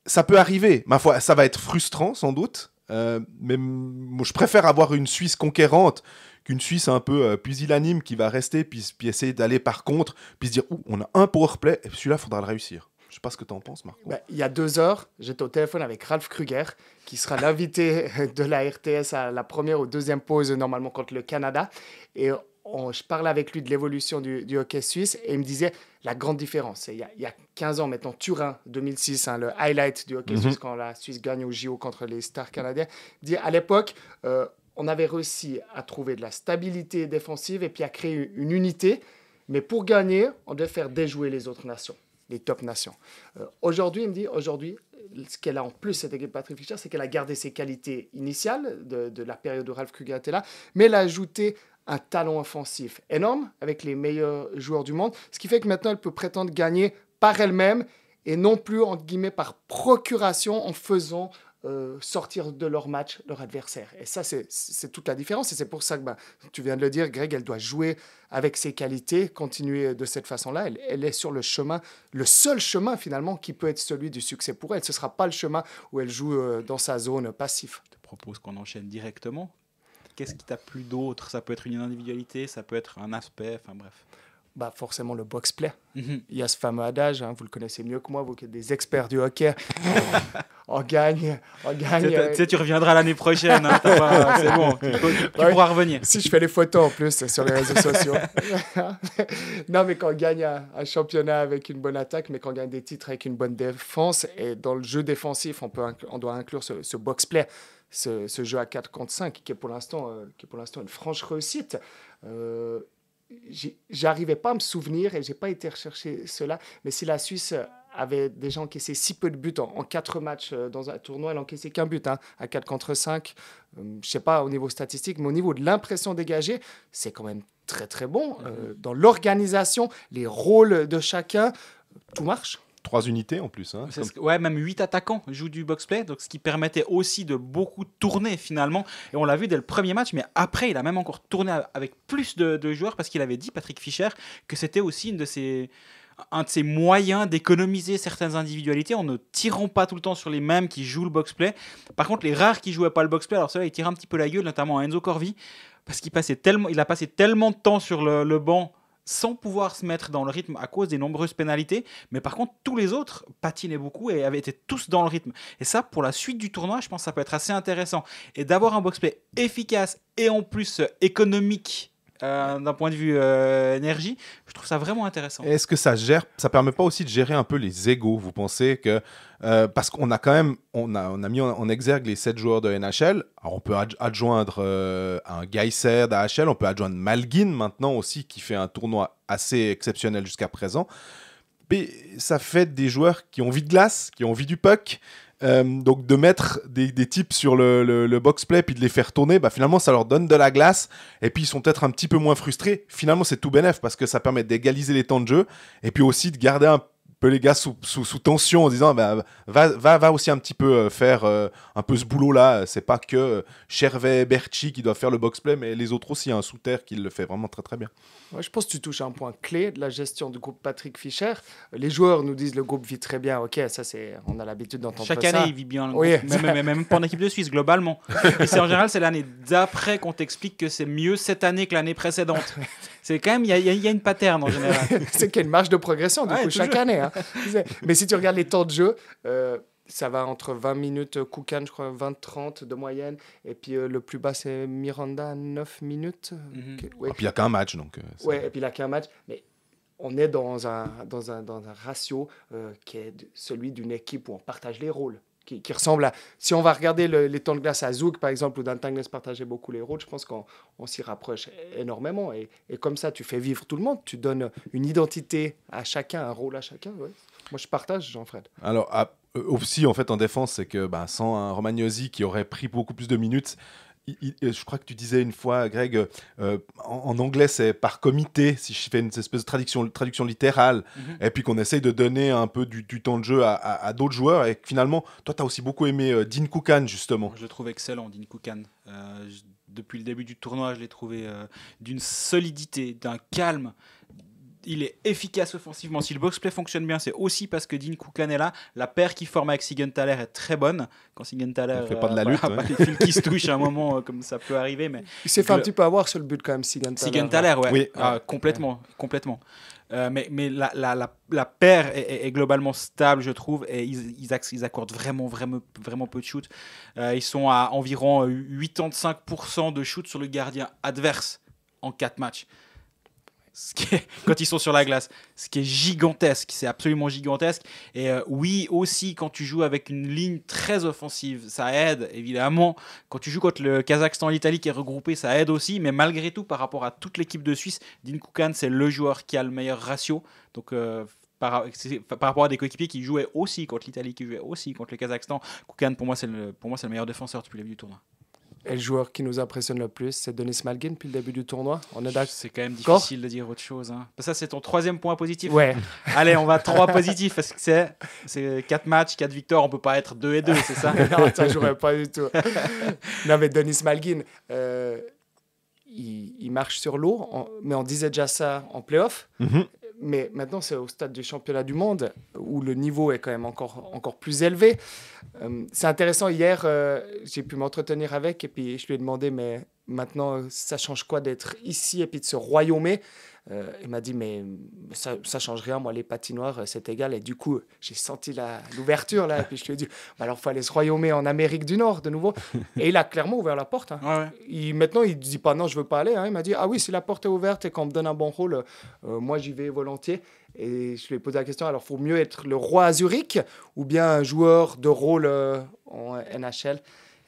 Ça peut arriver. Ma foi, ça va être frustrant sans doute. Euh, mais moi, je préfère avoir une Suisse conquérante qu'une Suisse un peu euh, pusillanime qui va rester, puis, essayer d'aller par contre, puis se dire on a un pour play, et celui-là, faudra le réussir. Je sais pas ce que tu en penses, Marco. Bah, il y a deux heures, j'étais au téléphone avec Ralph Kruger, qui sera l'invité de la RTS à la première ou deuxième pause, normalement, contre le Canada. Et je parlais avec lui de l'évolution du, hockey suisse et il me disait la grande différence. Il y, a, 15 ans maintenant, Turin 2006, hein, le mm-hmm. highlight du hockey mm-hmm. suisse quand la Suisse gagne au JO contre les stars canadiens. Dit à l'époque, euh, on avait réussi à trouver de la stabilité défensive et puis à créer une unité. Mais pour gagner, on devait faire déjouer les autres nations, les top nations. Euh, aujourd'hui, il me dit, aujourd'hui, ce qu'elle a en plus, cette équipe Patrick Fischer, c'est qu'elle a gardé ses qualités initiales de, de la période de Ralph Kruger là, mais elle a ajouté un talent offensif énorme avec les meilleurs joueurs du monde, ce qui fait que maintenant elle peut prétendre gagner par elle-même et non plus entre guillemets par procuration en faisant euh, sortir de leur match leur adversaire. Et ça, c'est toute la différence. Et c'est pour ça que ben, tu viens de le dire, Greg, elle doit jouer avec ses qualités, continuer de cette façon-là. Elle, est sur le chemin, le seul chemin finalement qui peut être celui du succès pour elle. Ce ne sera pas le chemin où elle joue euh, dans sa zone passif. Je te propose qu'on enchaîne directement qu'est-ce qui t'a plu d'autre Ça peut être une individualité, ça peut être un aspect, enfin bref. Bah forcément le box-play. Mhm. Il y a ce fameux adage, hein, vous le connaissez mieux que moi, vous qui êtes des experts du hockey. on gagne, on gagne. Tu sais, euh, tu reviendras l'année prochaine, hein, c'est bon, tu, pourras revenir. Si je fais les photos en plus sur les réseaux sociaux. non, mais quand on gagne un, championnat avec une bonne attaque, mais quand on gagne des titres avec une bonne défense, et dans le jeu défensif, on, peut on doit inclure ce, ce box-play ce, jeu à 4 contre 5, euh, qui est pour l'instant une franche réussite. Euh, j'arrivais pas à me souvenir et j'ai pas été rechercher cela, mais si la Suisse avait déjà encaissé si peu de buts en, quatre matchs euh, dans un tournoi, elle encaissait qu'un but hein, à 4 contre 5. Je je sais pas au niveau statistique, mais au niveau de l'impression dégagée, c'est quand même très très bon. Mhm. dans l'organisation, les rôles de chacun, tout marche. Trois unités en plus. Hein, ouais, même huit attaquants jouent du box-play, donc ce qui permettait aussi de beaucoup tourner finalement. Et on l'a vu dès le premier match, mais après, il a même encore tourné avec plus de, joueurs parce qu'il avait dit, Patrick Fischer, que c'était aussi une de ses un de ces moyens d'économiser certaines individualités en ne tirant pas tout le temps sur les mêmes qui jouent le box-play. Par contre, les rares qui jouaient pas le box-play, alors ceux-là, ils un petit peu la gueule, notamment Enzo Corvi, parce qu'il passait tellement, il a passé tellement de temps sur le banc sans pouvoir se mettre dans le rythme à cause des nombreuses pénalités. Mais par contre, tous les autres patinaient beaucoup et avaient été tous dans le rythme. Et ça, pour la suite du tournoi, je pense que ça peut être assez intéressant. Et d'avoir un boxplay efficace et en plus euh, économique euh, d'un point de vue euh, énergie. Je trouve ça vraiment intéressant. Est-ce que ça gère, ça permet pas aussi de gérer un peu les égos Vous pensez que euh, parce qu'on a quand même, on a, on a mis en, exergue les sept joueurs de NHL. Alors on peut adjoindre un Geyser d'AHL, on peut adjoindre Malgin maintenant aussi qui fait un tournoi assez exceptionnel jusqu'à présent. Mais ça fait des joueurs qui ont envie de glace, qui ont envie du puck. Euh, donc de mettre des, types sur le, le, box-play puis de les faire tourner, bah finalement ça leur donne de la glace et puis ils sont peut-être un petit peu moins frustrés. Finalement c'est tout bénef parce que ça permet d'égaliser les temps de jeu et puis aussi de garder un peu les gars sous, tension en disant bah, va, va, va aussi un petit peu euh, faire euh, un peu ce boulot là. C'est pas que euh, Chervet, Berchi qui doit faire le box-play, mais les autres aussi. un hein, sous terre qui le fait vraiment très très bien. je pense que tu touches un point clé de la gestion du groupe Patrick Fischer. Les joueurs nous disent le groupe vit très bien. Ok, ça c'est on a l'habitude d'entendre ça. Chaque année il vit bien. Même, même, pour l'équipe de Suisse globalement. Et c'est en général c'est l'année d'après qu'on t'explique que c'est mieux cette année que l'année précédente. C'est quand même il y, a une pattern en général. c'est qu'il y a une marge de progression du chaque année. Hein. Mais si tu regardes les temps de jeu, euh, ça va entre 20 minutes, Koukan, je crois, 20-30 de moyenne. Et puis euh, le plus bas, c'est Miranda, 9 minutes. Et mhm. ah, puis il n'y a qu'un match, donc. Euh, ouais, et puis il n'y a qu'un match. Mais on est dans un, dans un, dans un ratio qui est celui d'une équipe où on partage les rôles qui, ressemble à. Si on va regarder les temps de glace à Zouk, par exemple, où Dante Agnes partageait beaucoup les rôles, je pense qu'on s'y rapproche énormément. Et, comme ça, tu fais vivre tout le monde, tu donnes une identité à chacun, un rôle à chacun. Moi, je partage, Jean-Fred. Alors, euh, aussi, en fait, en défense, c'est que bah, sans un Romagnosi qui aurait pris beaucoup plus de minutes, euh, je crois que tu disais une fois, Greg, euh, en, anglais, c'est par comité, si je fais une espèce de traduction, littérale, mhm. et puis qu'on essaye de donner un peu du, temps de jeu à, d'autres joueurs. Et finalement, toi, tu as aussi beaucoup aimé euh, Dean Koukan, justement. Je le trouve excellent, Dean Koukan. depuis le début du tournoi, je l'ai trouvé d'une solidité, d'un calme il est efficace offensivement. Si le boxplay fonctionne bien, c'est aussi parce que Dean Koukan est là. La paire qu'il forme avec Sigenthaler est très bonne. Quand Sigenthaler. fait pas de la euh, lutte. Voilà, qui se touchent à un moment, euh, comme ça peut arriver. Mais il s'est fait un petit peu avoir sur le but quand même, Sigenthaler. Sigenthaler, ouais. Oui. Ah, complètement. complètement. Euh, mais, mais la, la, la, paire est, globalement stable, je trouve, et ils, ils, accordent vraiment, vraiment, vraiment peu de shoots. ils sont à environ 85% de shoots sur le gardien adverse en 4 matchs. quand ils sont sur la glace, ce qui est gigantesque, c'est absolument gigantesque. Et euh, oui, aussi, quand tu joues avec une ligne très offensive, ça aide, évidemment. Quand tu joues contre le Kazakhstan, l'Italie qui est regroupé, ça aide aussi. Mais malgré tout, par rapport à toute l'équipe de Suisse, Dean Koukan, c'est le joueur qui a le meilleur ratio. Donc, euh, par, rapport à des coéquipiers qui jouaient aussi contre l'Italie, qui jouaient aussi contre le Kazakhstan, Koukan, pour moi, c'est le, pour moi, c'est le meilleur défenseur depuis le début du tournoi. Et le joueur qui nous impressionne le plus, c'est Denis Malgin depuis le début du tournoi. En C'est quand même difficile de dire autre chose. Hein. Ça, c'est ton troisième point positif. Ouais. Allez, on va trois positifs parce que c'est, c'est quatre matchs, quatre victoires. On peut pas être deux et deux, c'est ça Non, ça jouerait pas du tout. non, mais Denis Malgin, euh, il, marche sur l'eau, mais on disait déjà ça en playoff. Mm mais maintenant c'est au stade du championnat du monde où le niveau est quand même encore, encore plus élevé. Euh, c'est intéressant, hier euh, j'ai pu m'entretenir avec et puis je lui ai demandé mais maintenant ça change quoi d'être ici et puis de se royaumer euh, il m'a dit, mais ça, ça change rien, moi, les patinoires, euh, c'est égal. Et du coup, j'ai senti l'ouverture, là. Et puis je lui ai dit, bah, alors, il aller se royaumer en Amérique du Nord, de nouveau. Et il a clairement ouvert la porte. Hein. Il, maintenant, il dit pas non, je veux pas aller. Hein. Il m'a dit, ah oui, si la porte est ouverte et qu'on me donne un bon rôle, euh, moi, j'y vais volontiers. Et je lui ai posé la question, alors, faut mieux être le roi à Zurich ou bien un joueur de rôle en NHL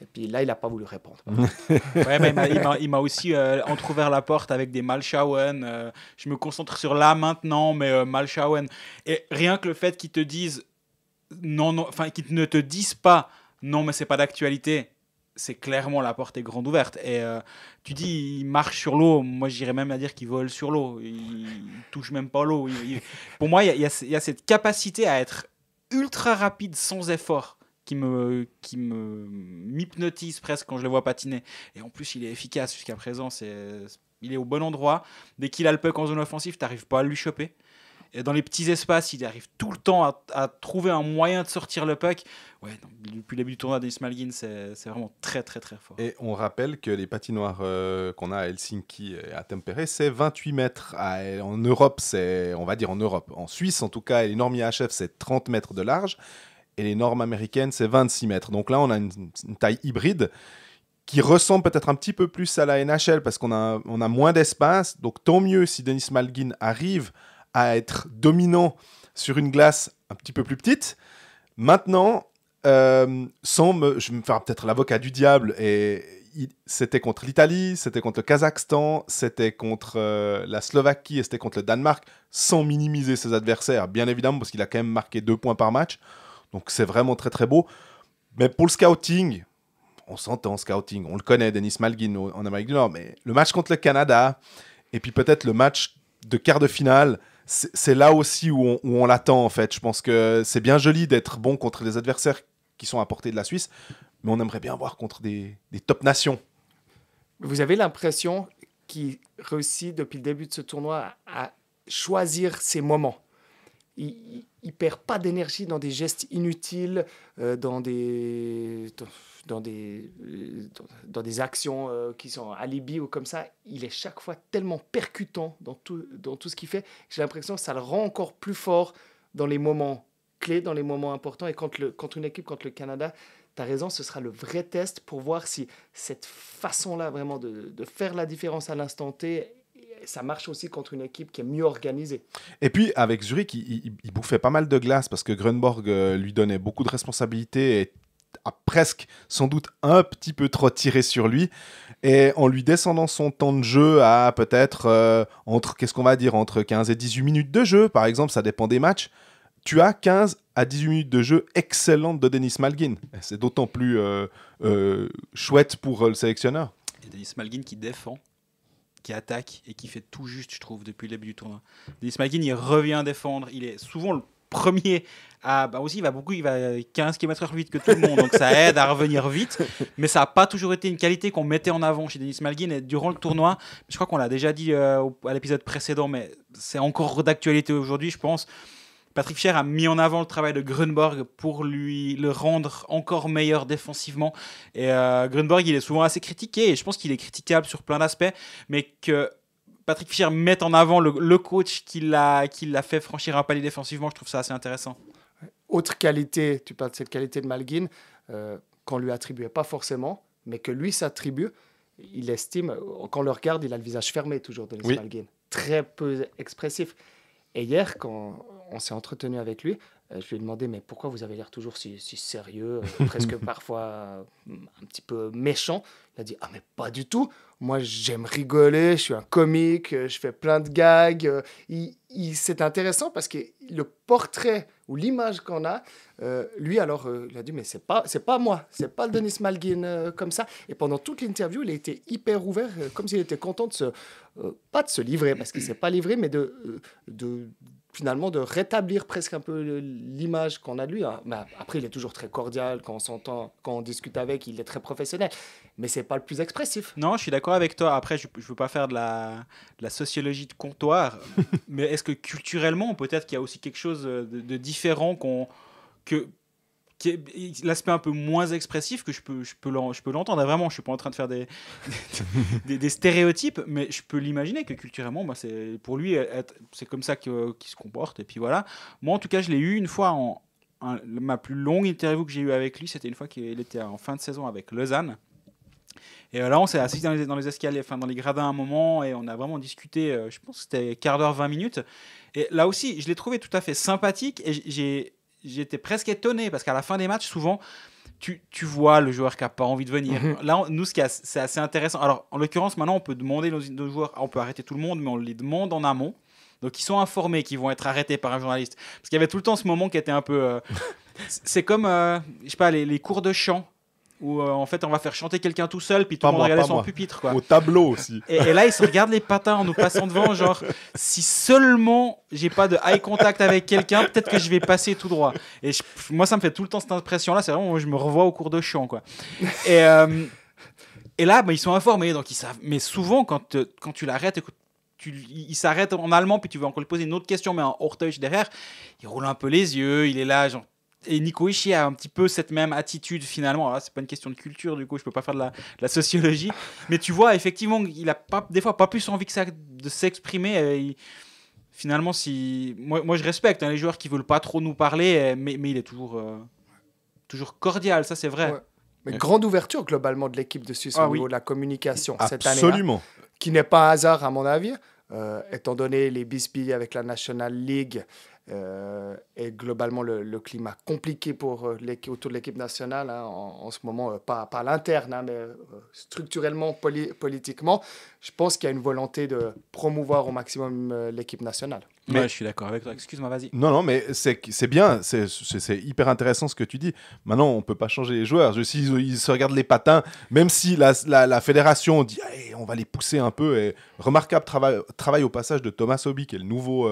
et puis là, il n'a pas voulu répondre. il m'a aussi euh, entrouvert la porte avec des malchawen euh, je me concentre sur là maintenant, mais euh, Et rien que le fait qu'ils te disent non, enfin, qu'ils ne te disent pas non, mais c'est pas d'actualité, c'est clairement la porte est grande ouverte. Et euh, tu dis, il marche sur l'eau. Moi, j'irais même à dire qu'il vole sur l'eau. Il, touche même pas l'eau. Pour moi, il il y, a cette capacité à être ultra rapide sans effort qui me qui me m'hypnotise presque quand je le vois patiner. Et en plus, il est efficace jusqu'à présent. C'est il est au bon endroit. Dès qu'il a le puck en zone offensive, t'arrives pas à lui choper. Et dans les petits espaces, il arrive tout le temps à, trouver un moyen de sortir le puck. Ouais, depuis le début du tournoi, Denis Malgin, c'est vraiment très, très, très fort. Et on rappelle que les patinoires euh, qu'on a à Helsinki et à Tempéré, c'est 28 mètres. en Europe, c'est, on va dire en Europe, en Suisse en tout cas, et les IHF, c'est 30 mètres de large et les normes américaines, c'est 26 mètres. Donc là, on a une, taille hybride qui ressemble peut-être un petit peu plus à la NHL parce qu'on a, on a moins d'espace. Donc tant mieux si Denis Malgin arrive à être dominant sur une glace un petit peu plus petite. Maintenant, euh, sans je vais me faire peut-être l'avocat du diable, et c'était contre l'Italie, c'était contre le Kazakhstan, c'était contre euh, la Slovaquie et c'était contre le Danemark, sans minimiser ses adversaires, bien évidemment, parce qu'il a quand même marqué deux points par match. Donc c'est vraiment très très beau. Mais pour le scouting, on s'entend scouting, on le connaît, Denis Malguin en Amérique du Nord, mais le match contre le Canada, et puis peut-être le match de quart de finale, c'est là aussi où on, l'attend en fait. Je pense que c'est bien joli d'être bon contre les adversaires qui sont à portée de la Suisse, mais on aimerait bien voir contre des top nations. Vous avez l'impression qu'il réussit depuis le début de ce tournoi à choisir ses moments il, ne perd pas d'énergie dans des gestes inutiles, euh, dans, des, dans, des, euh, dans des actions euh, qui sont alibi ou comme ça. Il est chaque fois tellement percutant dans tout, dans tout ce qu'il fait. J'ai l'impression que ça le rend encore plus fort dans les moments clés, dans les moments importants. Et contre le, contre une équipe, contre le Canada, tu as raison, ce sera le vrai test pour voir si cette façon-là vraiment de, de faire la différence à l'instant T ça marche aussi contre une équipe qui est mieux organisée. Et puis, avec Zurich, il, bouffait pas mal de glace parce que Grunborg euh, lui donnait beaucoup de responsabilités et a presque sans doute un petit peu trop tiré sur lui et en lui descendant son temps de jeu à peut-être euh, entre qu'est-ce qu'on va dire entre 15 et 18 minutes de jeu par exemple ça dépend des matchs tu as 15 à 18 minutes de jeu excellente de Denis malguin c'est d'autant plus euh, chouette pour le sélectionneur et Denis Malgin qui défend qui attaque et qui fait tout juste, je trouve, depuis le début du tournoi. Denis McGinn, il revient défendre. Il est souvent le premier à. Bah aussi, il va beaucoup, il va 15 km/h plus vite que tout le monde, donc ça aide à revenir vite. Mais ça n'a pas toujours été une qualité qu'on mettait en avant chez Denis Malguin. Et durant le tournoi, je crois qu'on l'a déjà dit euh, à l'épisode précédent, mais c'est encore d'actualité aujourd'hui, je pense. Patrick Fier a mis en avant le travail de Grunborg pour lui le rendre encore meilleur défensivement. Et euh, il est souvent assez critiqué, et je pense qu'il est critiquable sur plein d'aspects, mais que Patrick Fischer mette en avant le, coach qui l'a fait franchir un palier défensivement, je trouve ça assez intéressant. Autre qualité, tu parles de cette qualité de Malguin, euh, qu'on lui attribuait pas forcément, mais que lui s'attribue, il estime, quand on le regarde, il a le visage fermé toujours, de Très peu expressif. Et hier, quand on s'est entretenu avec lui, euh, je lui ai demandé, mais pourquoi vous avez l'air toujours si, si sérieux, euh, presque parfois euh, un petit peu méchant Il a dit, ah mais pas du tout, moi j'aime rigoler, je suis un comique, je fais plein de gags. Il, c'est intéressant parce que le portrait ou l'image qu'on a, lui alors, il a dit, mais c'est pas, c'est pas moi, c'est pas le Denis Malguin comme ça. Et pendant toute l'interview, il a été hyper ouvert, comme s'il était content de se, pas de se livrer, parce qu'il s'est pas livré, mais de, de finalement de rétablir presque un peu l'image qu'on a de lui. Hein. Bah, après, il est toujours très cordial quand on s'entend, quand on discute avec, il est très professionnel, mais c'est pas le plus expressif. Non, je suis d'accord avec toi. Après, je, ne veux pas faire de la, sociologie de comptoir, mais est-ce que culturellement, peut-être qu'il y a aussi quelque chose de, de différent qu'on que l'aspect un peu moins expressif que je peux, je peux l'entendre. Vraiment, je suis pas en train de faire des, des, stéréotypes, mais je peux l'imaginer que culturellement, bah, c'est pour lui, c'est comme ça qu'il se comporte. Et puis voilà. Moi, en tout cas, je l'ai eu une fois en, ma plus longue interview que j'ai eue avec lui, c'était une fois qu'il était en fin de saison avec Lausanne. Et là, on s'est assis dans les, escaliers, enfin dans les gradins un moment, et on a vraiment discuté, euh, je pense que c'était quart d'heure, 20 minutes. Et là aussi, je l'ai trouvé tout à fait sympathique, et j'ai j'étais presque étonné parce qu'à la fin des matchs, souvent, tu, vois le joueur qui n'a pas envie de venir. là mhm. nous Là, on, nous, c'est assez intéressant. Alors, en l'occurrence, maintenant, on peut demander nos, joueurs, on peut arrêter tout le monde, mais on les demande en amont. Donc, ils sont informés qu'ils vont être arrêtés par un journaliste. Parce qu'il y avait tout le temps ce moment qui était un peu. Euh, c'est comme, euh, je sais pas, les, les cours de chant où euh, en fait on va faire chanter quelqu'un tout seul, puis tout le monde regarde son pupitre. Quoi. Au tableau aussi. Et, là, ils se regardent les patins en nous passant devant, genre, si seulement j'ai pas de eye contact avec quelqu'un, peut-être que je vais passer tout droit. Et moi, ça me fait tout le temps cette impression-là, c'est vraiment, je me revois au cours de chant. Quoi. Et, euh, et là, bah, ils sont informés, donc ils savent. Mais souvent, quand, euh, quand tu l'arrêtes, écoute, il s'arrête en allemand, puis tu veux encore lui poser une autre question, mais en hors derrière, il roule un peu les yeux, il est là, genre, et Nico Ishii a un petit peu cette même attitude finalement. Ce c'est pas une question de culture, du coup, je peux pas faire de la, sociologie. Mais tu vois, effectivement, il a pas, des fois pas plus envie que ça de s'exprimer. finalement, si moi, je respecte hein, les joueurs qui veulent pas trop nous parler, eh, mais, mais il est toujours, euh, toujours cordial, ça c'est vrai. Mais grande ouverture globalement de l'équipe de Suisse ah au niveau de la communication cette année. Hein. Absolument. Qui n'est pas un hasard à mon avis, euh, étant donné les bisbilles avec la National League euh, et globalement le, climat compliqué pour euh, autour de l'équipe nationale hein, en, ce moment, euh, pas, pas à l'interne, hein, mais structurellement, politiquement, je pense qu'il y a une volonté de promouvoir au maximum l'équipe nationale. Mais je suis d'accord avec toi. Excuse-moi, vas-y. Non, non, mais c'est bien, c'est hyper intéressant ce que tu dis. Maintenant, on peut pas changer les joueurs. Je, ils se regardent les patins, même si la, la, fédération dit on va les pousser un peu. Et remarquable travail, travail au passage de Thomas Obi, qui est le nouveau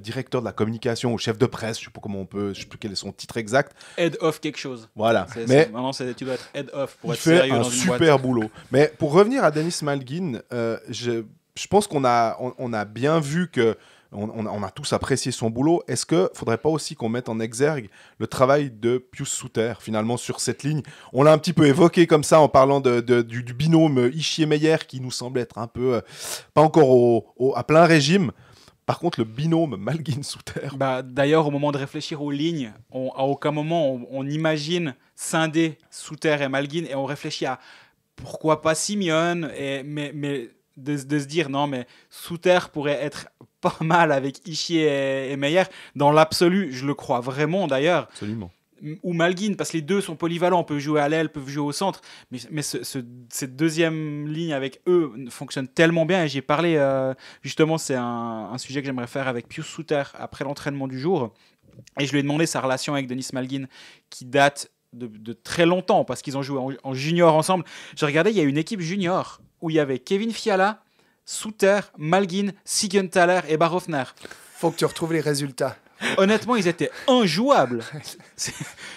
directeur de la communication communication ou chef de presse, je sais pas comment on peut, je sais plus quel est son titre exact. Head of quelque chose. Voilà. Mais maintenant, tu dois être head of pour être sérieux dans une super boulot. Mais pour revenir à Denis Malguin, euh, je, pense qu'on a, on, a bien vu que on, a tous apprécié son boulot. Est-ce que faudrait pas aussi qu'on mette en exergue le travail de Pius Souter finalement sur cette ligne On l'a un petit peu évoqué comme ça en parlant de, du, binôme Ischier-Meyer qui nous semble être un peu euh, pas encore à plein régime. Par contre, le binôme Malguin sous bah, D'ailleurs, au moment de réfléchir aux lignes, à aucun moment on, imagine scinder sous et Malguin et on réfléchit à pourquoi pas Simeone, et, mais, de, se dire non, mais Souterre pourrait être pas mal avec Ishii et Meyer. Dans l'absolu, je le crois vraiment d'ailleurs. Absolument ou Malguin, parce que les deux sont polyvalents, peuvent jouer à l'aile, peuvent jouer au centre, mais, cette deuxième ligne avec eux fonctionne tellement bien, et j'ai parlé, euh, justement, c'est un, sujet que j'aimerais faire avec Pius Souter après l'entraînement du jour, et je lui ai demandé sa relation avec Denis Malguin, qui date de, très longtemps, parce qu'ils ont joué en, junior ensemble. J'ai regardé, il y a une équipe junior, où il y avait Kevin Fiala, Souter, Malguin, Sigenthaler et Barofner. Faut que tu retrouves les résultats honnêtement, ils étaient injouables.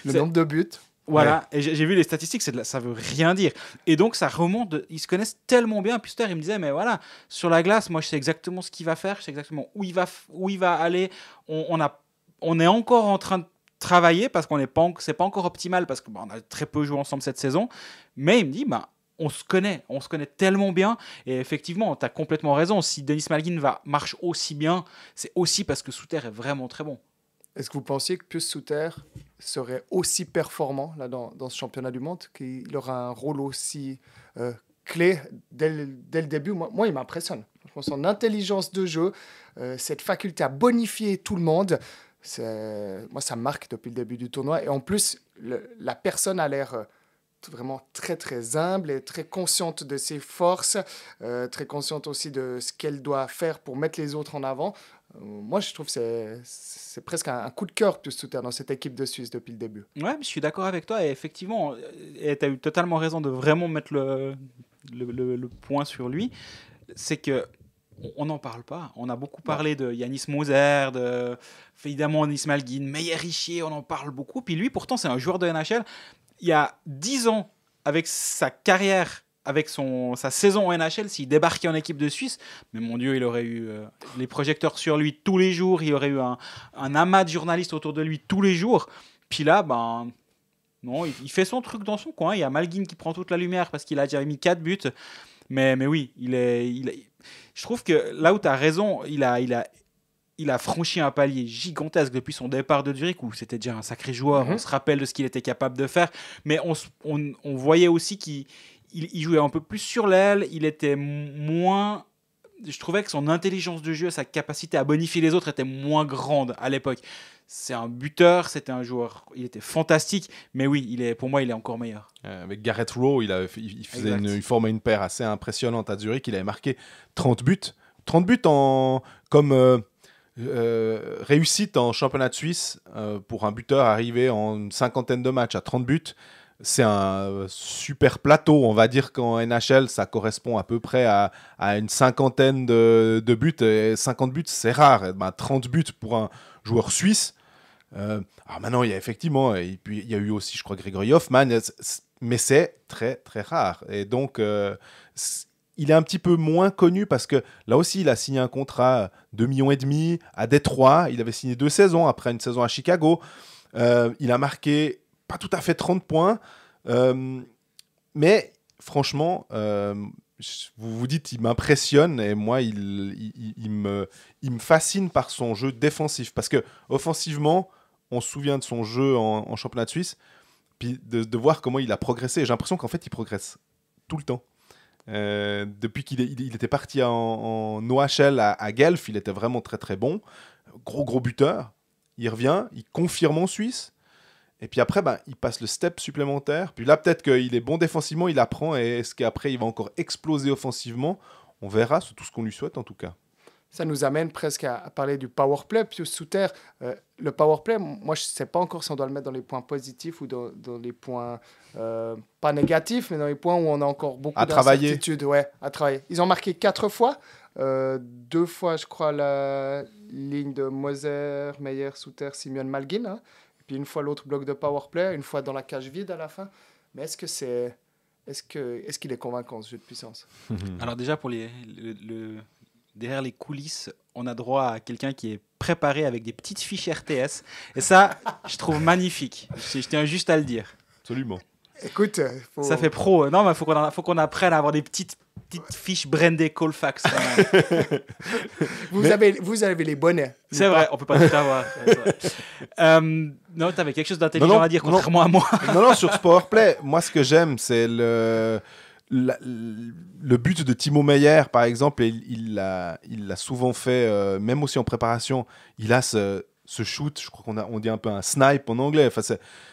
le nombre de buts. Voilà, et j'ai vu les statistiques, c'est ça veut rien dire. Et donc ça remonte, ils se connaissent tellement bien. Puster, il me disait, mais voilà, sur la glace, moi je sais exactement ce qu'il va faire, je sais exactement où il va, où il va aller. On, a, on est encore en train de travailler parce qu'on n'est pas, c'est pas encore optimal parce qu'on bah, a très peu joué ensemble cette saison. Mais il me dit, bah, on se connaît, on se connaît tellement bien. Et effectivement, tu as complètement raison. Si Denis Malguin va, marche aussi bien, c'est aussi parce que Souter est vraiment très bon. Est-ce que vous pensiez que Pius Souter serait aussi performant là, dans, ce championnat du monde, qu'il aura un rôle aussi euh, clé dès le, début moi, il m'impressionne. Son intelligence de jeu, euh, cette faculté à bonifier tout le monde, moi, ça marque depuis le début du tournoi. Et en plus, la personne a l'air. Euh, vraiment très très humble et très consciente de ses forces, euh, très consciente aussi de ce qu'elle doit faire pour mettre les autres en avant. Euh, moi, je trouve que c'est presque un, coup de cœur plus tout dans cette équipe de Suisse depuis le début. Ouais, je suis d'accord avec toi. Et effectivement, euh, tu as eu totalement raison de vraiment mettre le, le, point sur lui. C'est que on n'en parle pas. On a beaucoup parlé de Yanis Moser, de évidemment Ismail Guin, Meyer Richier, on en parle beaucoup. Puis lui, pourtant, c'est un joueur de NHL il y a 10 ans, avec sa carrière, avec son, sa saison en NHL, s'il débarquait en équipe de Suisse, mais mon Dieu, il aurait eu euh, les projecteurs sur lui tous les jours, il aurait eu un, amas de journalistes autour de lui tous les jours. Puis là, ben. Non, il, fait son truc dans son coin. Il y a Malguin qui prend toute la lumière parce qu'il a déjà mis quatre buts. Mais, mais oui, il est, je trouve que là où tu as raison, il a, il a il a franchi un palier gigantesque depuis son départ de Zurich, où c'était déjà un sacré joueur, mhm. on se rappelle de ce qu'il était capable de faire, mais on, voyait aussi qu'il jouait un peu plus sur l'aile, il était moins je trouvais que son intelligence de jeu, sa capacité à bonifier les autres était moins grande à l'époque. C'est un buteur, c'était un joueur, il était fantastique, mais oui, il est, pour moi, il est encore meilleur. Euh, avec Gareth Rowe, il, avait, il, faisait une, formait une paire assez impressionnante à Zurich, il avait marqué 30 buts. 30 buts en, comme... Euh, euh, réussite en championnat de Suisse euh, pour un buteur arrivé en une cinquantaine de matchs à 30 buts, c'est un euh, super plateau. On va dire qu'en NHL, ça correspond à peu près à, une cinquantaine de, buts. Et 50 buts, c'est rare. 30 eh ben, buts pour un joueur suisse. alors maintenant, il y a effectivement, il y a eu aussi, je crois, Grégory Hoffman, mais c'est très très rare. Et donc, il est un petit peu moins connu parce que là aussi, il a signé un contrat de millions et demi à Détroit. Il avait signé deux saisons après une saison à Chicago. Euh, il a marqué pas tout à fait 30 points. Euh, mais franchement, euh, vous vous dites, il m'impressionne et moi, il, me, il me fascine par son jeu défensif. Parce que offensivement, on se souvient de son jeu en, championnat de Suisse. Puis de, de voir comment il a progressé. J'ai l'impression qu'en fait, il progresse tout le temps. Euh, depuis qu'il était parti en, OHL à, Guelph, il était vraiment très très bon. Gros gros buteur. Il revient, il confirme en Suisse. Et puis après, ben, il passe le step supplémentaire. Puis là, peut-être qu'il est bon défensivement, il apprend. Et est-ce qu'après, il va encore exploser offensivement On verra, c'est tout ce qu'on lui souhaite en tout cas ça nous amène presque à, parler du power play. Puis sous terre, euh, le power play, moi, je ne sais pas encore si on doit le mettre dans les points positifs ou dans, dans les points, euh, pas négatifs, mais dans les points où on a encore beaucoup à travailler. Ouais, à travailler. Ils ont marqué quatre fois. Euh, deux fois, je crois, la ligne de Moser, Meyer, Souter, Simeon, Malguin. Hein, puis une fois l'autre bloc de power play, une fois dans la cage vide à la fin. Mais est-ce que c'est... Est-ce qu'il est, que, est, -ce qu'il est convaincant ce jeu de puissance Alors déjà pour les, le derrière les coulisses, on a droit à quelqu'un qui est préparé avec des petites fiches RTS. Et ça, je trouve magnifique. Je, tiens juste à le dire. Absolument. Écoute, euh, ça fait pro. Hein. Non, mais faut qu'on faut qu'on apprenne à avoir des petites petites fiches brandées Colfax. vous avez vous avez les bonnets. C'est vrai, on peut pas tout avoir. euh, non, t'avais quelque chose d'intelligent à dire contrairement à moi. non, non, sur Sportplay, moi ce que j'aime, c'est le le but de Timo Meyer, par exemple, il l'a souvent fait, euh, même aussi en préparation, il a ce, shoot, je crois qu'on dit un peu un snipe en anglais, enfin,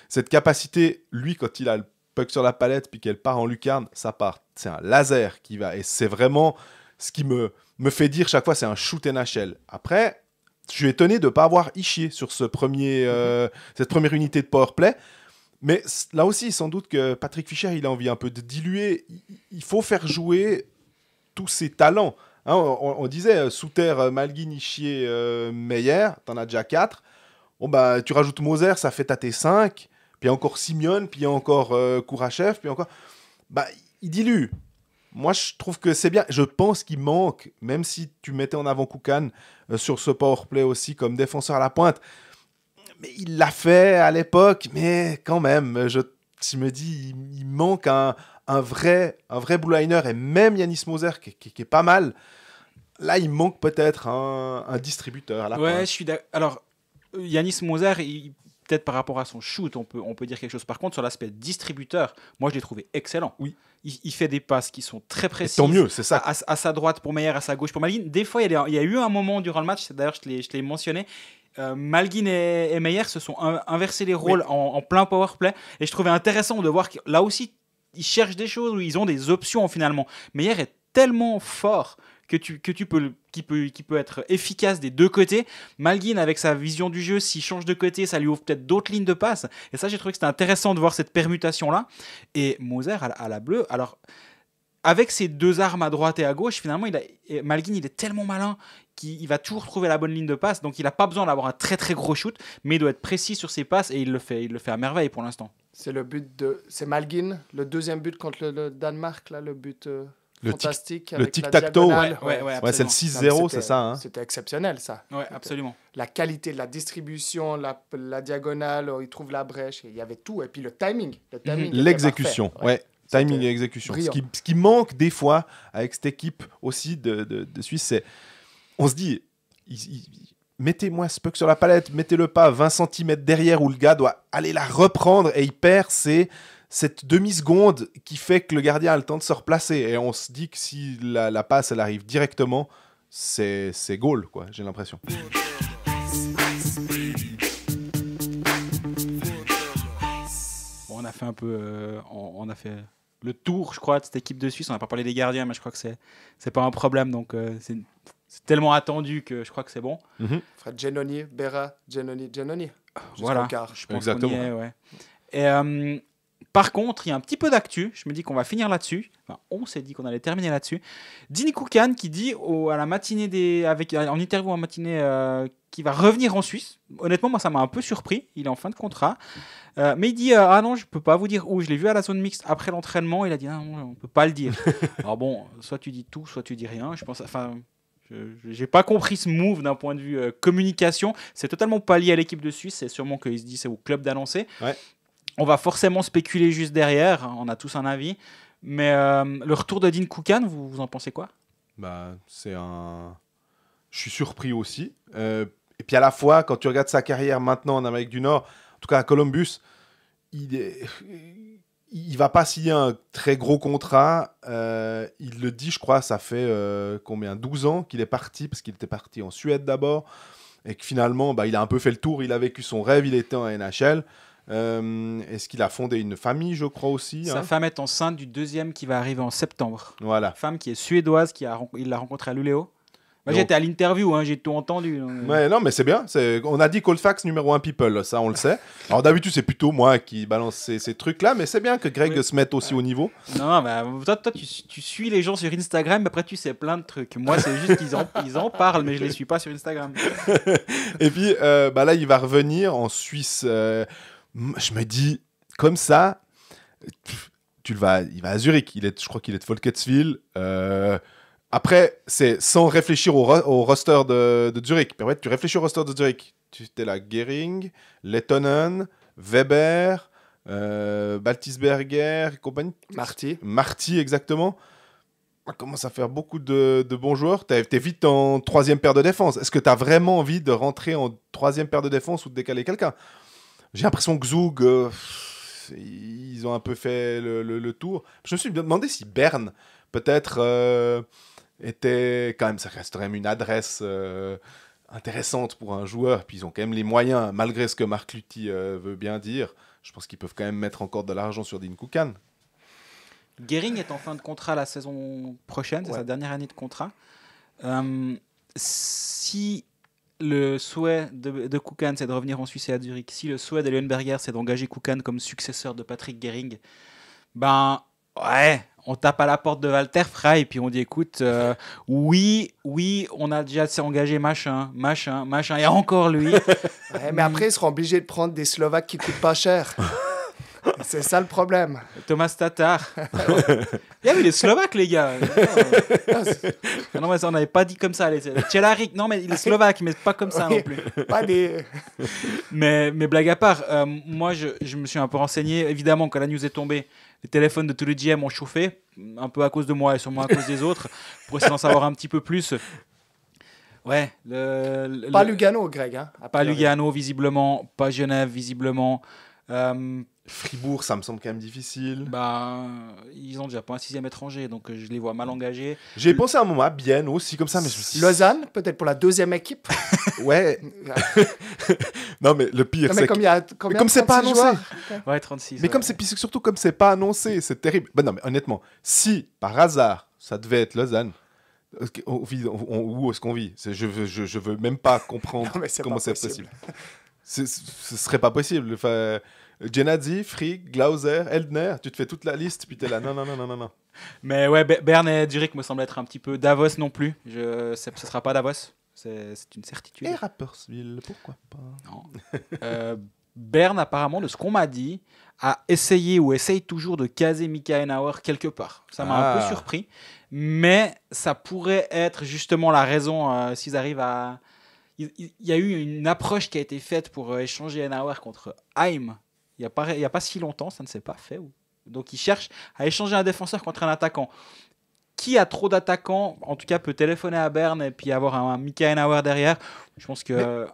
cette capacité, lui, quand il a le puck sur la palette, puis qu'elle part en lucarne, ça part. C'est un laser qui va, et c'est vraiment ce qui me, fait dire chaque fois, c'est un shoot NHL. Après, je suis étonné de ne pas avoir hiché sur ce premier, euh, cette première unité de powerplay. play mais là aussi, sans doute que Patrick Fischer, il a envie un peu de diluer. Il faut faire jouer tous ses talents. Hein, on, disait euh, Souter, terre euh, Nichier, euh, Meyer, t'en as déjà 4. Bon, bah, tu rajoutes Moser, ça fait à t 5. Puis encore Simeone, puis encore euh, Kourachev, puis encore. Bah, il dilue. Moi, je trouve que c'est bien. Je pense qu'il manque, même si tu mettais en avant Koukan euh, sur ce powerplay aussi comme défenseur à la pointe il l'a fait à l'époque, mais quand même, je, me dis, il, manque un, vrai, un vrai blue et même Yanis Moser, qui, est pas mal, là, il manque peut-être un, distributeur. ouais, je suis Alors, euh, Yanis Moser, il peut-être par rapport à son shoot, on peut, on peut dire quelque chose. Par contre, sur l'aspect distributeur, moi, je l'ai trouvé excellent. Oui. Il, fait des passes qui sont très précises. tant mieux, c'est ça. À, sa droite pour Meyer, à sa gauche pour Maline. Des fois, il y, a, il y a eu un moment durant le match, d'ailleurs, je l'ai mentionné, euh, Malguin et, Meyer se sont inversés les rôles en, plein power play. Et je trouvais intéressant de voir que là aussi, ils cherchent des choses où ils ont des options finalement. Meyer est tellement fort que tu, que tu peux, qui, peut, qui peut être efficace des deux côtés. Malguin, avec sa vision du jeu, s'il change de côté, ça lui ouvre peut-être d'autres lignes de passe. Et ça, j'ai trouvé que c'était intéressant de voir cette permutation-là. Et Moser à la bleue, alors avec ses deux armes à droite et à gauche, finalement, il a, Malguin, il est tellement malin qu'il va toujours trouver la bonne ligne de passe. Donc, il n'a pas besoin d'avoir un très très gros shoot, mais il doit être précis sur ses passes et il le fait, il le fait à merveille pour l'instant. C'est le but de, c'est Malguin, le deuxième but contre le, Danemark, là, le but. Euh, le fantastique le tic-tac-toe, ouais, ouais, ouais, c'est le 6-0, c'est ça. Hein. C'était exceptionnel, ça. Ouais, absolument. La qualité de la distribution, la, diagonale, il trouve la brèche, il y avait tout. Et puis le timing. L'exécution, le timing mhm. ouais. Timing et exécution. Ce qui, manque des fois avec cette équipe aussi de, Suisse, c'est. On se dit, mettez-moi ce puck sur la palette, mettez-le pas 20 cm derrière où le gars doit aller la reprendre et il perd c'est cette demi-seconde qui fait que le gardien a le temps de se replacer. Et on se dit que si la, passe, elle arrive directement, c'est goal, quoi, j'ai l'impression. on a fait un peu. Euh, on a fait le tour, je crois, de cette équipe de Suisse. On n'a pas parlé des gardiens, mais je crois que c'est c'est pas un problème. Donc euh, c'est tellement attendu que je crois que c'est bon. Mhm. Genoni, Bera Genoni, Genoni. Voilà, je pense Exactement. Et, euh, par contre, il y a un petit peu d'actu. Je me dis qu'on va finir là-dessus. on s'est dit qu'on allait terminer là-dessus. Dini Koukan qui dit au, à la matinée avec, en interview en matinée euh, qu'il qui va revenir en Suisse. Honnêtement, moi, ça m'a un peu surpris. Il est en fin de contrat. Euh, mais il dit euh, Ah non, je peux pas vous dire où. Je l'ai vu à la zone mixte après l'entraînement. Il a dit ah, non, on peut pas le dire. Alors bon, soit tu dis tout, soit tu dis rien. Je pense. Enfin. J'ai pas compris ce move d'un point de vue communication. C'est totalement pas lié à l'équipe de Suisse. C'est sûrement qu'il se dit c'est au club d'annoncer on va forcément spéculer juste derrière, hein, on a tous un avis. Mais euh, le retour de Dean Koukan, vous, en pensez quoi bah, C'est un. Je suis surpris aussi. Euh, et puis à la fois, quand tu regardes sa carrière maintenant en Amérique du Nord, en tout cas à Columbus, il Il va pas signer un très gros contrat. Euh, il le dit, je crois, ça fait combien 12 ans qu'il est parti, parce qu'il était parti en Suède d'abord. Et que finalement, bah, il a un peu fait le tour. Il a vécu son rêve, il était en NHL. Euh, est-ce qu'il a fondé une famille, je crois aussi Sa hein femme est enceinte du deuxième qui va arriver en septembre. Voilà. Femme qui est suédoise, qui a, il l'a rencontrée à Luléo. Moi, j'étais à l'interview, hein, j'ai tout entendu. Euh. Ouais, non, mais c'est bien. On a dit Colfax numéro 1 People, ça, on le sait. Alors d'habitude, c'est plutôt moi qui balance ces, trucs-là, mais c'est bien que Greg se mette aussi au niveau. Non, mais bah, toi, tu, suis les gens sur Instagram, après, tu sais plein de trucs. Moi, c'est juste qu'ils en, parlent, mais je les suis pas sur Instagram. Et puis, euh, bah, là, il va revenir en Suisse je me dis, comme ça, tu le vas, il va à Zurich. Il est, je crois qu'il est de Volketsville. Euh, après, c'est sans réfléchir au, roster de, Zurich. tu réfléchis au roster de Zurich. Tu étais là, Gering, Lettonen, Weber, euh, Baltisberger, compagnie. Marty. Marty, exactement. On commence à faire beaucoup de, bons joueurs. Tu es vite en troisième paire de défense. Est-ce que tu as vraiment envie de rentrer en troisième paire de défense ou de décaler quelqu'un j'ai l'impression que Zug, euh, ils ont un peu fait le, tour. Je me suis demandé si Berne, peut-être, euh, était quand même, ça resterait même une adresse euh, intéressante pour un joueur. Puis ils ont quand même les moyens, malgré ce que Marc Lutti veut bien dire. Je pense qu'ils peuvent quand même mettre encore de l'argent sur Dean Koukan. Gering est en fin de contrat la saison prochaine, c'est sa dernière année de contrat. si le souhait de, de Koukan, c'est de revenir en Suisse et à Zurich, si le souhait de c'est d'engager Koukan comme successeur de Patrick Gehring, ben ouais, on tape à la porte de Walter Frey, puis on dit écoute, euh, oui, oui, on a déjà engagé machin, machin, machin, et encore lui. mais après, ils seront obligés de prendre des Slovaques qui coûtent pas cher. C'est ça le problème. Thomas Tatar. Eh, il y slovaque les Slovaques, les gars. Ah, non, mais on n'avait pas dit comme ça. Les... Tchelarik, non, mais il est Slovaque, mais pas comme ça non plus. Pas des... mais, mais blague à part, euh, moi, je, me suis un peu renseigné. Évidemment, quand la news est tombée, les téléphones de tous les GM ont chauffé, un peu à cause de moi et sûrement à cause des autres, pour essayer d'en savoir un petit peu plus. Ouais. Le, pas Lugano, Greg. Hein, pas Lugano, visiblement. Pas Genève, visiblement. Euh, Fribourg, ça me semble quand même difficile. Bah, ils ont déjà pas un sixième étranger, donc euh, je les vois mal engagés. J'ai pensé à un moment à Bienne aussi, comme ça, mais je... Lausanne, peut-être pour la deuxième équipe. ouais. non, mais le pire, c'est comme, comme c'est pas annoncé. Ouais, 36. Mais comme c'est surtout comme c'est pas annoncé, c'est terrible. Bah, non, mais honnêtement, si par hasard ça devait être Lausanne, où est-ce qu'on vit je, veux, veux même pas comprendre comment c'est possible. possible. ce serait pas possible. Enfin, Genadi, Frick, Glauser, Eldner, tu te fais toute la liste, puis t'es là, non, non, non, non, non, non. Mais ouais, Bern et Zurich me semblent être un petit peu Davos non plus. Je, ne sera pas Davos, c'est une certitude. Et Rapperswil, pourquoi pas Non. Euh, Bern, apparemment, de ce qu'on m'a dit, a essayé ou essaye toujours de caser Mika Enauer quelque part. Ça m'a un peu ah. surpris, mais ça pourrait être justement la raison euh, s'ils arrivent à. Il, y a eu une approche qui a été faite pour euh, échanger Enauer contre Haim il n'y a, pas, si longtemps, ça ne s'est pas fait. Donc il cherche à échanger un défenseur contre un attaquant. Qui a trop d'attaquants, en tout cas, peut téléphoner à Berne et puis avoir un, un derrière Je pense que.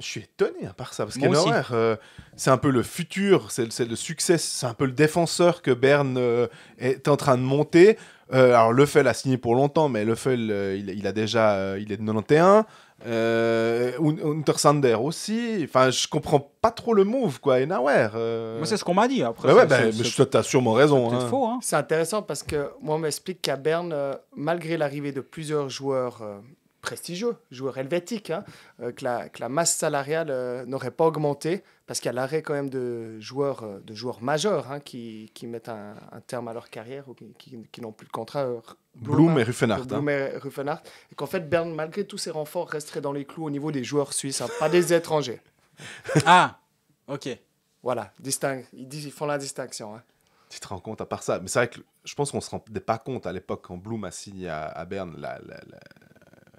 Je suis étonné à part ça, parce que euh, c'est un peu le futur, c'est le succès, c'est un peu le défenseur que Berne euh, est en train de monter. Euh, alors, Lefel a signé pour longtemps, mais Lefel, il, a déjà, il est de 91. Euh, Sander aussi. Enfin, je comprends pas trop le move, quoi. Euh. Moi, c'est ce qu'on m'a dit après. Bah bah, mais ouais, ben, mais sûrement raison. C'est hein. Hein. C'est intéressant parce que moi, on m'explique qu'à Berne, euh, malgré l'arrivée de plusieurs joueurs euh, prestigieux, joueur helvétique, hein, euh, que, la, que, la, masse salariale euh, n'aurait pas augmenté, parce qu'il y a l'arrêt quand même de joueurs, euh, de joueurs majeurs hein, qui, qui, mettent un, terme à leur carrière ou qui, qui, n'ont plus de contrat. Bloom, hein, et Ruffenhardt. et Et qu'en fait, Berne, malgré tous ses renforts, resterait dans les clous au niveau des joueurs suisses, pas des étrangers. ah, ok. Voilà, distingue. Ils, font la distinction. Tu te rends compte à part ça. Mais c'est vrai que je pense qu'on ne se rendait pas compte à l'époque quand Bloom a signé à, Berne la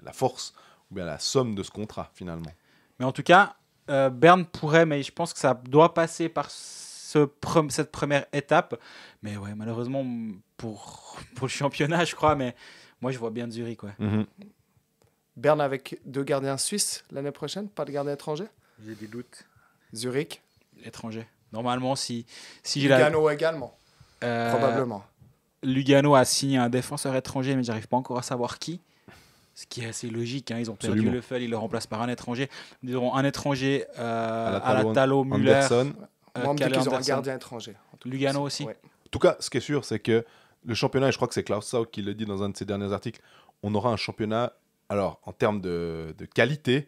la force ou bien la somme de ce contrat finalement. Mais en tout cas, euh, Berne pourrait, mais je pense que ça doit passer par ce, cette première étape. Mais ouais, malheureusement, pour, le championnat, je crois, mais moi, je vois bien Zurich. quoi mhm. Berne avec deux gardiens suisses l'année prochaine, pas de gardien étranger J'ai des doutes. Zurich Étranger. Normalement, si, si Lugano également. Euh, probablement. Lugano a signé un défenseur étranger, mais j'arrive pas encore à savoir qui ce qui est assez logique. Hein. Ils ont perdu le feu, ils le remplacent par un étranger. Ils auront un étranger euh, à la Talo, Muller. Anderson. Euh, ils ont un étranger. Lugano aussi. En tout cas, ce qui est sûr, c'est que le championnat, et je crois que c'est Klaus Sau qui le dit dans un de ses derniers articles, on aura un championnat, alors en termes de, de qualité,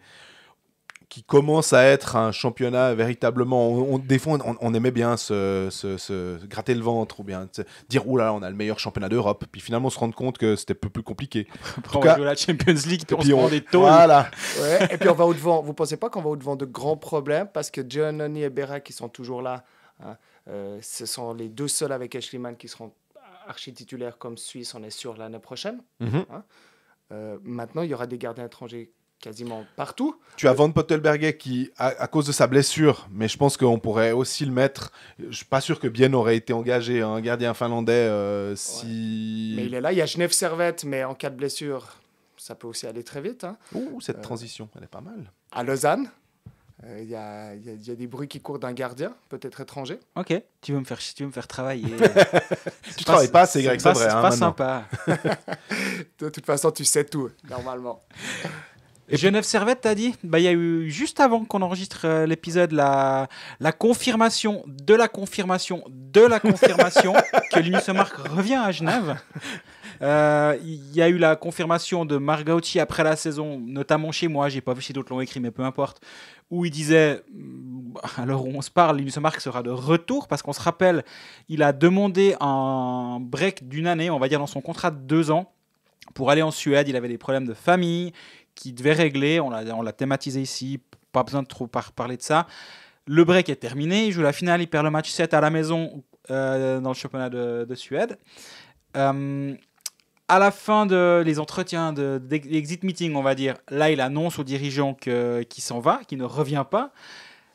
qui commence à être un championnat véritablement. On, défend, on, aimait bien se, gratter le ventre ou bien dire oh là, on a le meilleur championnat d'Europe. Puis finalement, se rendre compte que c'était un peu plus compliqué. la Champions League, puis on prend des taux. et puis on va au devant. Vous pensez pas qu'on va au devant de grands problèmes parce que Giannoni et Berra qui sont toujours là. Hein, euh, ce sont les deux seuls avec Mann qui seront archi-titulaires comme Suisse, on est sûr l'année prochaine. Mhm. Hein. Euh, maintenant, il y aura des gardiens étrangers quasiment partout. Tu as Van Pottelberger qui, à, cause de sa blessure, mais je pense qu'on pourrait aussi le mettre. Je suis pas sûr que Bien aurait été engagé, hein, un gardien finlandais, euh, si. Mais il est là. Il y a Genève Servette, mais en cas de blessure, ça peut aussi aller très vite. Hein. Ouh, cette euh, transition, elle est pas mal. À Lausanne. Euh, il y, a des bruits qui courent d'un gardien, peut-être étranger. Ok, tu veux me faire, tu me faire travailler. tu travailles pas, c'est Greg C'est pas, vrai, hein, pas sympa. de toute façon, tu sais tout, normalement. Genève Servette, t'as dit Bah, il y a eu juste avant qu'on enregistre euh, l'épisode la, confirmation de la confirmation de la confirmation que Linus revient à Genève. Euh, il y a eu la confirmation de Marc après la saison, notamment chez moi. J'ai pas vu si d'autres l'ont écrit, mais peu importe. Où il disait, mm, alors on se parle, Linus sera de retour parce qu'on se rappelle, il a demandé un break d'une année, on va dire dans son contrat de deux ans pour aller en Suède. Il avait des problèmes de famille qui devait régler. On l'a, on l'a thématisé ici, pas besoin de trop parler de ça. Le break est terminé, il joue la finale, il perd le match 7 à la maison euh, dans le championnat de, Suède. Euh, à la fin de les entretiens de, d'exit meeting, on va dire, là, il annonce aux dirigeants que, qu'il s'en va, qu'il ne revient pas.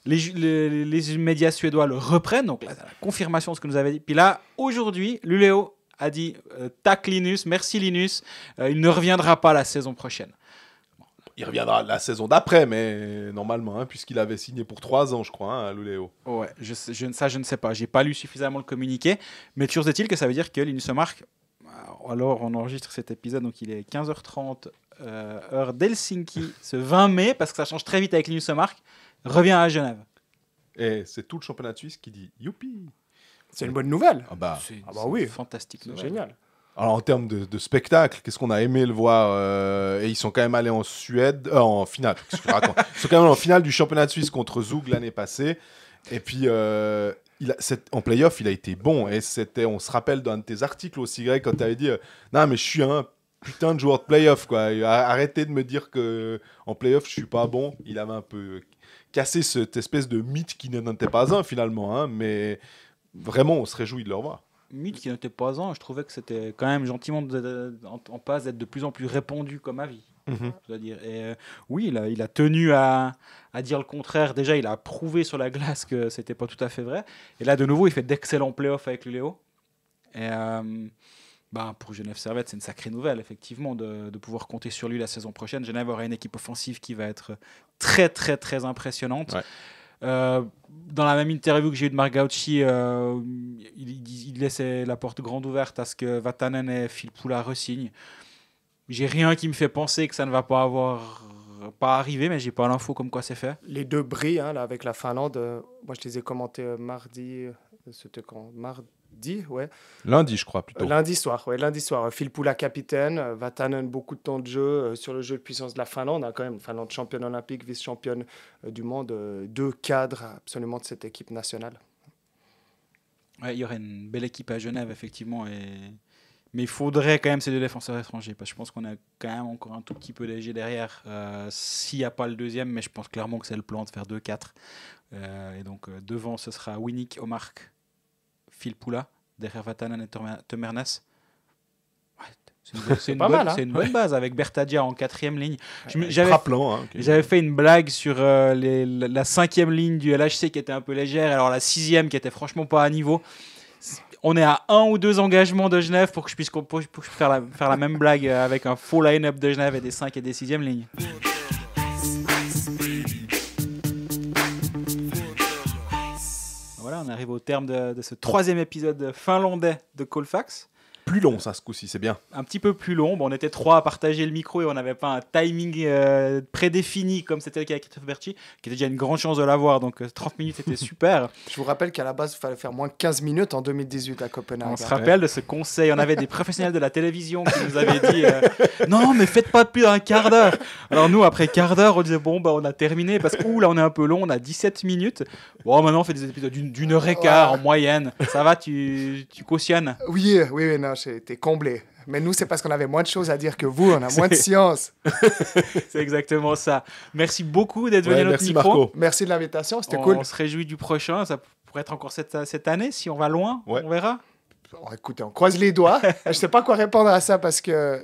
Les, les, médias suédois le reprennent, donc la confirmation de ce que nous avait dit. Puis là, aujourd'hui, Luléo a dit euh, tac Linus, merci Linus, il ne reviendra pas la saison prochaine il reviendra la saison d'après, mais normalement, hein, puisqu'il avait signé pour trois ans, je crois, hein, à Luléo. Ouais, je, ça, je ne sais pas. J'ai pas lu suffisamment le communiqué. Mais toujours est-il que ça veut dire que Linus alors, on enregistre cet épisode, donc il est 15h30, euh, heure d'Helsinki, ce 20 mai, parce que ça change très vite avec Linus Mark, revient à Genève. Et c'est tout le championnat Suisse qui dit youpi C'est une bonne nouvelle ah bah, ah bah oui. fantastique Génial. Alors en termes de, spectacle, qu'est-ce qu'on a aimé le voir euh, Et ils sont quand même allés en Suède, euh, en finale. Que je raconte. ils sont quand même en finale du championnat de Suisse contre Zug l'année passée. Et puis euh, il a, en playoff, il a été bon. Et c'était, on se rappelle d'un de tes articles aussi, Greg, quand tu avais dit euh, Non, mais je suis un putain de joueur de playoff, quoi. Arrêtez de me dire que en playoff, je suis pas bon. Il avait un peu cassé cette espèce de mythe qui n'en était pas un finalement. Hein, mais vraiment, on se réjouit de le revoir mythe qui n'était pas un, je trouvais que c'était quand même gentiment en, passe d'être de plus en plus répandu comme avis. Mhm. -dire. Et euh, oui, il a, tenu à, dire le contraire. Déjà, il a prouvé sur la glace que c'était pas tout à fait vrai. Et là, de nouveau, il fait d'excellents playoffs avec Léo. Et euh, bah, pour Genève Servette, c'est une sacrée nouvelle, effectivement, de, pouvoir compter sur lui la saison prochaine. Genève aura une équipe offensive qui va être très, très, très impressionnante. Euh, dans la même interview que j'ai eu de Marc euh, il, il, laissait la porte grande ouverte à ce que Vatanen et Phil Poula ressignent. J'ai rien qui me fait penser que ça ne va pas avoir pas arrivé, mais j'ai pas l'info comme quoi c'est fait. Les deux bris hein, avec la Finlande, euh, moi je les ai commentés mardi, c'était quand mardi Lundi, je crois, plutôt. Euh, lundi soir, ouais, lundi soir. Phil euh, Poula, capitaine. Euh, Vatanen, beaucoup de temps de jeu sur le jeu de puissance de la Finlande. Hein, quand même, Finlande championne olympique, vice-championne du monde. deux cadres absolument de cette équipe nationale. Ouais, il y aurait une belle équipe à Genève, effectivement. Mais il faudrait quand même ces deux défenseurs étrangers, parce que je pense qu'on a quand même encore un tout petit peu léger derrière, s'il n'y a pas le deuxième, mais je pense clairement que c'est le plan de faire 2-4. et donc devant, ce sera Winnick, Omarc. Phil Poula derrière Vatanen et Temernas. C'est une, bonne, bonne base avec Bertadia en quatrième ligne. j'avais, hein, j'avais fait une blague sur euh, la cinquième ligne du LHC qui était un peu légère, alors la sixième qui était franchement pas à niveau. On est à un ou deux engagements de Genève pour que je puisse, faire, la, faire la même blague avec un faux line-up de Genève et des 5 et des sixièmes e lignes. on arrive au terme de, ce troisième épisode finlandais de Colfax plus long, ça, ce coup-ci, c'est bien. Un petit peu plus long. on était trois à partager le micro et on n'avait pas un timing euh, prédéfini comme c'était le cas avec Christophe Berti, qui était déjà une grande chance de l'avoir. Donc, 30 euh, minutes, c'était super. Je vous rappelle qu'à la base, il fallait faire moins de 15 minutes en 2018 à Copenhague. On se rappelle de ce conseil. On avait des professionnels de la télévision qui nous avaient dit euh, Non, mais faites pas plus d'un quart d'heure. Alors, nous, après quart d'heure, on disait Bon, bah, on a terminé parce que, ouh, là, on est un peu long, on a 17 minutes. Bon, maintenant, on fait des épisodes d'une heure et quart en moyenne. Ça va, tu, tu cautionnes Oui, oui, oui c'était j'ai été comblé. Mais nous, c'est parce qu'on avait moins de choses à dire que vous, on a moins de science. c'est exactement ça. Merci beaucoup d'être venu à notre merci micro. Marco. Merci de l'invitation, c'était cool. On se réjouit du prochain, ça pourrait être encore cette, cette année, si on va loin, on verra. Oh, écoutez, on croise les doigts. je ne sais pas quoi répondre à ça parce que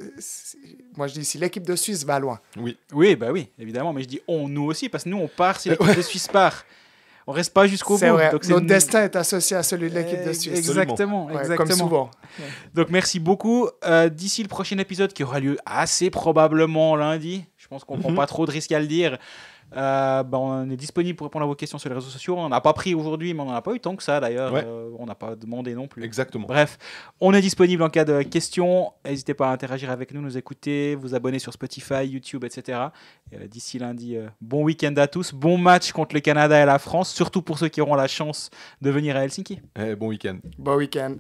moi je dis si l'équipe de Suisse va loin. Oui. Oui, bah oui, évidemment. Mais je dis on, nous aussi, parce que nous on part si l'équipe de Suisse part on reste pas jusqu'au bout. Notre destin est associé à celui de l'équipe eh, de Suisse. Exactement, exactement. Comme souvent. Donc merci beaucoup. Euh, d'ici le prochain épisode qui aura lieu assez probablement lundi, je pense qu'on ne prend mhm. pas trop de risques à le dire. Euh, bah, on est disponible pour répondre à vos questions sur les réseaux sociaux. On n'a pas pris aujourd'hui, mais on n'en a pas eu tant que ça d'ailleurs. Euh, on n'a pas demandé non plus. Exactement. Bref, on est disponible en cas de questions. N'hésitez pas à interagir avec nous, nous écouter, vous abonner sur Spotify, YouTube, etc. Euh, d'ici lundi, bon week-end à tous. Bon match contre le Canada et la France, surtout pour ceux qui auront la chance de venir à Helsinki. Eh, bon week-end. Bon week-end.